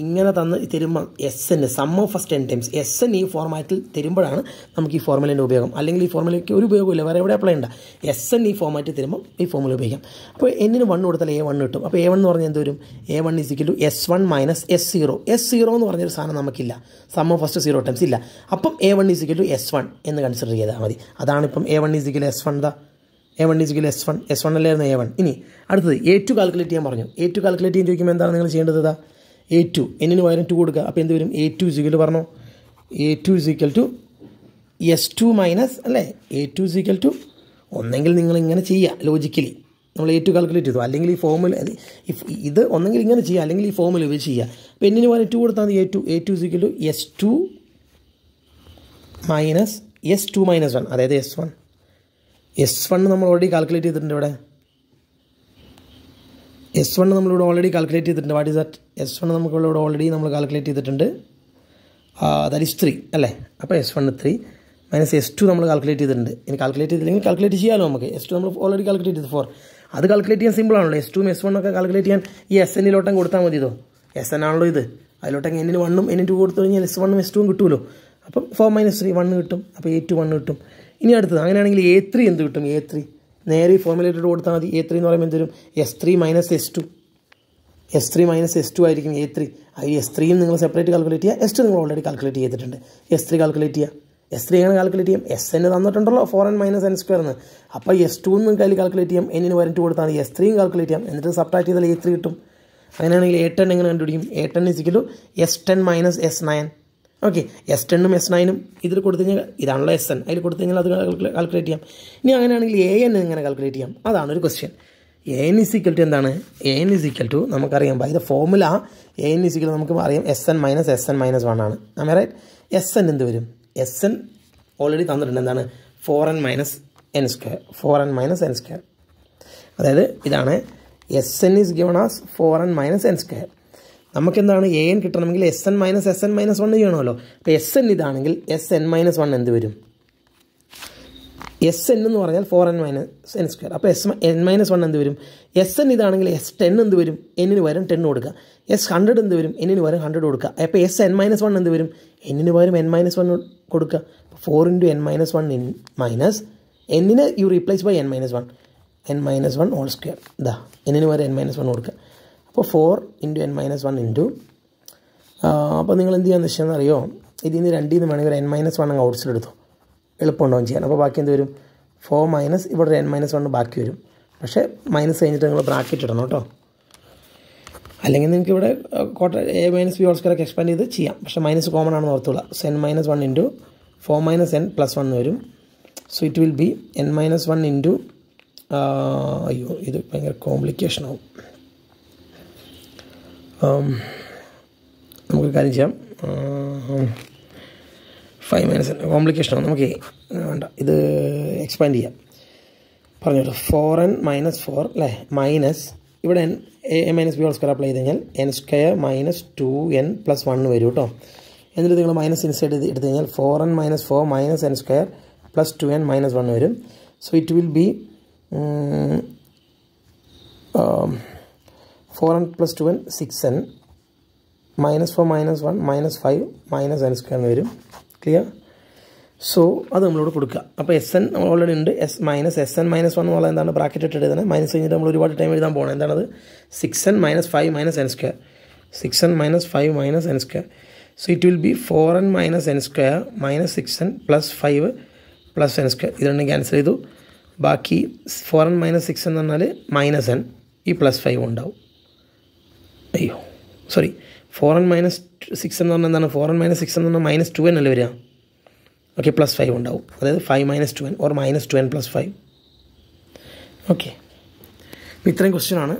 ഇങ്ങനെ തന്ന് തരുമ്പം S N sum of first ten times S N ഈ ഫോർമാറ്റിൽ തരുമ്പോഴാണ് നമുക്ക് ഈ ഫോർമുലേൻ്റെ ഉപയോഗം അല്ലെങ്കിൽ ഈ ഫോർമുലയ്ക്ക് ഒരു ഉപയോഗമില്ല വേറെ എവിടെ അപ്ലൈ ഉണ്ട എസ് എൻ ഈ ഫോർമാറ്റിൽ തരുമ്പോൾ ഈ ഫോർമുല ഉപയോഗിക്കാം അപ്പോൾ എന്നിന് വൺ കൊടുത്താൽ എ വൺ കിട്ടും അപ്പോൾ എ വൺ എന്ന് പറഞ്ഞാൽ എന്ത് വരും A one is equal to S one minus S zero S zero എന്ന് പറഞ്ഞൊരു സാധനം നമുക്കില്ല sum of first zero times ഇല്ല അപ്പം A one is equal to S one എന്ന് കൺസിഡർ ചെയ്താൽ മതി അതാണ് ഇപ്പം A one is equal S one the A one is equal S one S one അല്ലായിരുന്നു എ വൺ ഇനി അടുത്തത് എ ടു കാൽക്കുലേറ്റ് ചെയ്യാൻ പറഞ്ഞു എ ടു കാൽക്കുലേറ്റ് ചെയ്യാൻ ചോദിക്കുമ്പോൾ എന്താണ് നിങ്ങൾ ചെയ്യേണ്ടത് എ ടു എന്നിന് പകരം ടു കൊടുക്കുക അപ്പോൾ എന്ത് വരും എ ടു ഇസിക്കൽ പറഞ്ഞു A two is equal to S two minus അല്ലേ എ ടു ഇസിക്കൽ ടു ഒന്നെങ്കിൽ നിങ്ങൾ ഇങ്ങനെ ചെയ്യുക ലോജിക്കലി നമ്മൾ എ ടു കാൽക്കുലേറ്റ് ചെയ്തു അല്ലെങ്കിൽ ഈ ഫോമിൽ ഇത് ഒന്നെങ്കിൽ ഇങ്ങനെ ചെയ്യുക അല്ലെങ്കിൽ ഈ ഫോമിൽ ഉപയോഗിച്ച് ചെയ്യുക അപ്പോൾ എന്നിന് പകരം ടു കൊടുത്താൽ മതി A two A two is equal to S two minus S two minus one അതായത് എസ് വൺ എസ് വൺ നമ്മൾ ഓൾറെഡി കാൽക്കുലേറ്റ് ചെയ്തിട്ടുണ്ട് ഇവിടെ എസ് വൺ നമ്മളിവിടെ ഓൾറെഡി കാൽക്കുലേറ്റ് ചെയ്തിട്ടുണ്ട് what is that S one നമുക്കിവിടെ ഓൾറെഡി നമ്മൾ കാൽക്കുലേറ്റ് ചെയ്തിട്ടുണ്ട് ദാറ്റ് ഇസ് ത്രീ അല്ലേ അപ്പോൾ S one three minus S two നമ്മൾ കാൽക്കുലേറ്റ് ചെയ്തിട്ടുണ്ട് ഇനി കാൽക്കുലേറ്റ് ചെയ്തില്ലെങ്കിൽ കാൽക്കുലേറ്റ് ചെയ്യാമല്ലോ നമുക്ക് എസ് ടു നമ്മൾ ഓൾറെഡി കാൽക്കുലേറ്റ് ചെയ്ത് ഫോർ അത് കാൽക്കുലേറ്റ് ചെയ്യാൻ സിമ്പിൾ ആണല്ലോ എസ് ടു എസ് വൺ ഒക്കെ കാൽക്കുലേറ്റ് ചെയ്യാൻ ഈ എസ് എന്നിലോട്ടം കൊടുത്താൽ മതി ഇതോ എസ് എൻ ആണല്ലോ ഇത് അതിലോട്ടെങ്കിൽ എന്നിന് വണ്ണും എന്നിന് ടു കൊടുത്തു കഴിഞ്ഞാൽ എസ് വണ്ണും എസ് ടുവും കിട്ടുമല്ലോ അപ്പം ഫോർ മൈനസ് ത്രീ വൺ കിട്ടും അപ്പോൾ ടു വൺ കിട്ടും ഇനി അടുത്തത് അങ്ങനെയാണെങ്കിൽ എ ത്രീ എന്ത് കിട്ടും എ ത്രീ നേരെ ഫോർമുലേറ്റഡ് കൊടുത്താൽ മതി എ ത്രീ എന്ന് പറയുമ്പോൾ എന്തൊരു S three minus S two S three minus S two ആയിരിക്കും എ ത്രീ അത് എസ് ത്രീയും നിങ്ങൾ സെപ്പറേറ്റ് കാൽക്കുലേറ്റ് ചെയ്യുക എസ് ടു നിങ്ങൾ ഓൾറെഡി കാൽക്കുലേറ്റ് ചെയ്തിട്ടുണ്ട് എസ് ത്രീ കാൽക്കുലേറ്റ് ചെയ്യുക എസ് ത്രീ ആണ് കാൽക്കുലേറ്റ് ചെയ്യും എസ് എന്ന് തന്നിട്ടുണ്ടല്ലോ four N minus N square എന്ന് അപ്പോൾ എസ് ടു നിങ്ങൾക്ക് അതിൽ കാൽക്കുലേറ്റ് ചെയ്യാം എന്നിന് വരൻറ്റ് കൊടുത്താൽ എസ് ത്രീയും കാൽക്കുലേറ്റ് ചെയ്യാം എന്നിട്ട് സബ്ട്രാക്റ്റ് ചെയ്താൽ എ ത്രീ കിട്ടും അങ്ങനെയാണെങ്കിൽ എ ടെൻ എങ്ങനെ കണ്ടുപിടിക്കും A ten is equal S ten minus S nine okay S ടെണ്ണും എസ് നയനും ഇതിൽ കൊടുത്തു കഴിഞ്ഞാൽ ഇതാണല്ലോ എസ് എൻ അതിൽ കൊടുത്തു കഴിഞ്ഞാൽ അത് കാൽക്കുലേറ്റ് ചെയ്യാം ഇനി അങ്ങനെയാണെങ്കിൽ എ എൻ എങ്ങനെ കാൽക്കുലേറ്റ് ചെയ്യാം അതാണ് ഒരു question A N is equal to എന്താണ് A N is equal to നമുക്കറിയാം by the formula A N is equal നമുക്ക് അറിയാം S N minus S N minus one ആണ് നമ്മൾ റൈറ്റ് എസ് എൻ എന്ത് വരും എസ് എൻ ഓൾറെഡി തന്നിട്ടുണ്ട് എന്താണ് four N minus N square four N minus N square അതായത് ഇതാണ് S N is given as four N minus N square നമുക്കെന്താണ് A N കിട്ടണമെങ്കിൽ S N minus S N minus one ചെയ്യണമല്ലോ അപ്പോൾ S N ഇതാണെങ്കിൽ S N minus one എന്ത് വരും S N എന്ന് പറഞ്ഞാൽ four N minus N square അപ്പോൾ എസ് എൻ മൈനസ് വൺ എന്ത് വരും എസ് എൻ ഇതാണെങ്കിൽ എസ് ടെൻ എന്ത് വരും എന്നിന് പകരം ടെൻ കൊടുക്കുക എസ് ഹൺഡ്രഡ് എന്ത് വരും എന്നിന് പകരം ഹൺഡ്രഡ് കൊടുക്കുക അപ്പോൾ എസ് എൻ മൈനസ് വൺ എന്ത് വരും എന്നിന് പകരം എൻ മൈനസ് വൺ കൊടുക്കുക അപ്പോൾ four into N minus one in minus എന്നിന് you replace by N minus one N minus one all square ഇതാ എന്നിന് പകരം എൻ മൈനസ് വൺ കൊടുക്കുക അപ്പോൾ four into N minus one into അപ്പോൾ നിങ്ങൾ എന്ത് ചെയ്യാന്ന് വെച്ചാൽ അറിയോ ഇതിൽ നിന്ന് രണ്ടിൽ നിന്ന് വേണമെങ്കിൽ ഒരു എൻ മൈനസ് വൺ അങ്ങ് ഔട്ട്സൈഡ് എടുത്തു എളുപ്പമുണ്ടാവും ചെയ്യാൻ അപ്പോൾ ബാക്കി എന്ത് വരും ഫോർ മൈനസ് ഇവിടെ ഒരു എൻ മൈനസ് വൺ ബാക്കി വരും പക്ഷേ മൈനസ് കഴിഞ്ഞിട്ട് നിങ്ങൾ ബ്രാക്കറ്റ് ഇടണം കേട്ടോ അല്ലെങ്കിൽ നിങ്ങൾക്ക് ഇവിടെ കോട്ട A minus B whole square expand ചെയ്ത് ചെയ്യാം പക്ഷേ മൈനസ് കോമൺ ആണെന്ന് ഓർത്തുള്ള so N minus one into four minus N plus one വരും so it will be N minus one into അയ്യോ ഇത് ഭയങ്കര കോംപ്ലിക്കേഷൻ ആവും നമുക്ക് കാര്യം ചെയ്യാം ഫൈവ് മൈനസ് കോംപ്ലിക്കേഷനാണ് നമുക്ക് വേണ്ട ഇത് എക്സ്പാൻഡ് ചെയ്യാം പറഞ്ഞോട്ടോ ഫോർ എൻ മൈനസ് ഫോർ അല്ലേ മൈനസ് ഇവിടെ N A minus B all square apply ചെയ്ത് കഴിഞ്ഞാൽ N square minus two N plus one വരും കേട്ടോ എന്നിട്ട് നിങ്ങൾ മൈനസ് ഇൻസൈഡ് ചെയ്ത് എടുത്തു കഴിഞ്ഞാൽ four N minus four minus N square plus two N minus one വരും so it will be four N plus two N six N minus four minus one minus five minus N square എന്ന് വരും clear so അത് നമ്മളോട് കൊടുക്കുക അപ്പോൾ S N നമ്മൾ already ഉണ്ട് S minus S N minus one എന്ന് പറയുന്നത് എന്താണ് ബ്രാക്കറ്റ് ഇട്ട് എഴുതുന്നത് മൈനസ് കഴിഞ്ഞിട്ട് നമ്മൾ ഒരുപാട് ടൈം എഴുതാൻ പോകണം എന്താണത് six N minus five minus N square six N minus five minus N square so it will be four N minus N square minus six N plus five plus N square ഇത് രണ്ടും cancel ചെയ്തു ബാക്കി four N minus six എന്ന് പറഞ്ഞാൽ minus N ഈ plus five ഉണ്ടാവും അയ്യോ sorry four N minus six എന്ന് പറഞ്ഞാൽ എന്താണ് ഫോർ എൻ മൈനസ് സിക്സ് എന്ന് പറഞ്ഞാൽ മൈനസ് ടു എൻ അല്ലേ വരിക ഓക്കെ പ്ലസ് ഫൈവ് ഉണ്ടാവും അതായത് five minus two N or minus two N plus five okay ഇത്രയും ക്വസ്റ്റ്യൻ ആണ്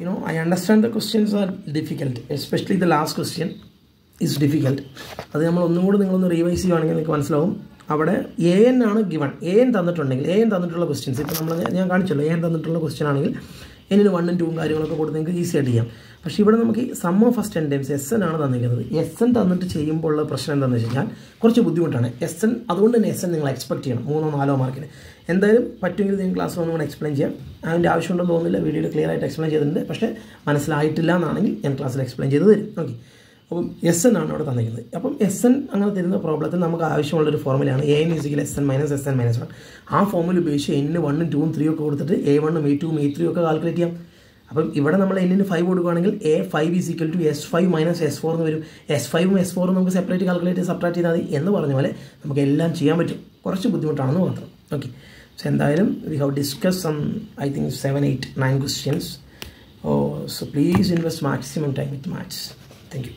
you know I understand the questions are difficult especially the last question is difficult അത് നമ്മൾ ഒന്നും കൂടി നിങ്ങളൊന്ന് റീവൈസ് ചെയ്യുവാണെങ്കിൽ നിങ്ങൾക്ക് മനസ്സിലാവും അവിടെ എ എൻ ആണ് ഗിവൺ എ എൻ തന്നിട്ടുണ്ടെങ്കിൽ എ എൻ തന്നിട്ടുള്ള ക്വസ്റ്റ്യൻസ് ഇപ്പോൾ നമ്മൾ ഞാൻ കാണിച്ചല്ലോ എ എൻ തന്നിട്ടുള്ള ക്വസ്റ്റ്യൻ ആണെങ്കിൽ എന്നിൽ വണ്ണും ടൂവും കാര്യങ്ങളൊക്കെ കൊടുത്ത് നിങ്ങൾക്ക് ഈസി ആയിട്ട് ചെയ്യാം പക്ഷേ ഇവിടെ നമുക്ക് ഈ സം ഓഫ് ഫസ്റ്റ് ടെൻഡൻസ് എസ് എൻ ആണ് തന്നിരിക്കുന്നത് എസ് എൻ തന്നിട്ട് ചെയ്യുമ്പോൾ ഉള്ള പ്രശ്നം എന്താണെന്ന് വെച്ച് കഴിഞ്ഞാൽ കുറച്ച് ബുദ്ധിമുട്ടാണ് എസ് എൻ അതുകൊണ്ട് തന്നെ എസ് എൻ നിങ്ങൾ എക്സ്പെക്ട് ചെയ്യണം മൂന്നോ നാലോ മാർക്കിന് എന്തായാലും പറ്റുമെങ്കിൽ നിങ്ങൾ ക്ലാസ് വന്നുകൊണ്ട് എക്സ്പ്ലെയിൻ ചെയ്യാം അതിൻ്റെ ആവശ്യമുണ്ടെന്ന് തോന്നുന്നില്ല വീഡിയോയിൽ ക്ലിയർ ആയിട്ട് എക്സ്പ്ലെയിൻ ചെയ്തിട്ടുണ്ട് പക്ഷേ മനസ്സിലായിട്ടില്ല എന്നാണെങ്കിൽ ഞാൻ ക്ലാസ്സിൽ എക്സ്പ്ലെയിൻ ചെയ്ത് തരും ഓക്കെ അപ്പം എസ് എൻ ആണ് അവിടെ തന്നിരിക്കുന്നത് അപ്പം എസ് എൻ അങ്ങനെ തരുന്ന പ്രോബ്ലത്തിൽ നമുക്ക് ആവശ്യമുള്ള ഒരു ഫോർമുലയാണ് A N is equal S N minus S N minus one ആ ഫോമുല ഉപയോഗിച്ച് എന്നിന് വണ്ണും ടൂവും ത്രീ ഒക്കെ കൊടുത്തിട്ട് എ വണ്ണും എ ടു എ ത്രീ ഒക്കെ കാൽക്കുലേറ്റ് ചെയ്യാം അപ്പം ഇവിടെ നമ്മൾ എന്നിന് ഫൈവ് കൊടുക്കുകയാണെങ്കിൽ A five is equal to S five minus S four എന്ന് വരും എസ് ഫൈവും എസ് ഫോറും നമുക്ക് സെപ്പറേറ്റ് കാൽക്കുലേറ്റ് ചെയ്ത് ചെയ്താൽ മതി എന്ന് പറഞ്ഞ പോലെ നമുക്ക് എല്ലാം ചെയ്യാൻ പറ്റും കുറച്ച് ബുദ്ധിമുട്ടാണെന്ന് മാത്രം ഓക്കെ സോ എന്തായാലും we have discuss some I think seven eight nine questions oh so please invest maximum time with maths thank U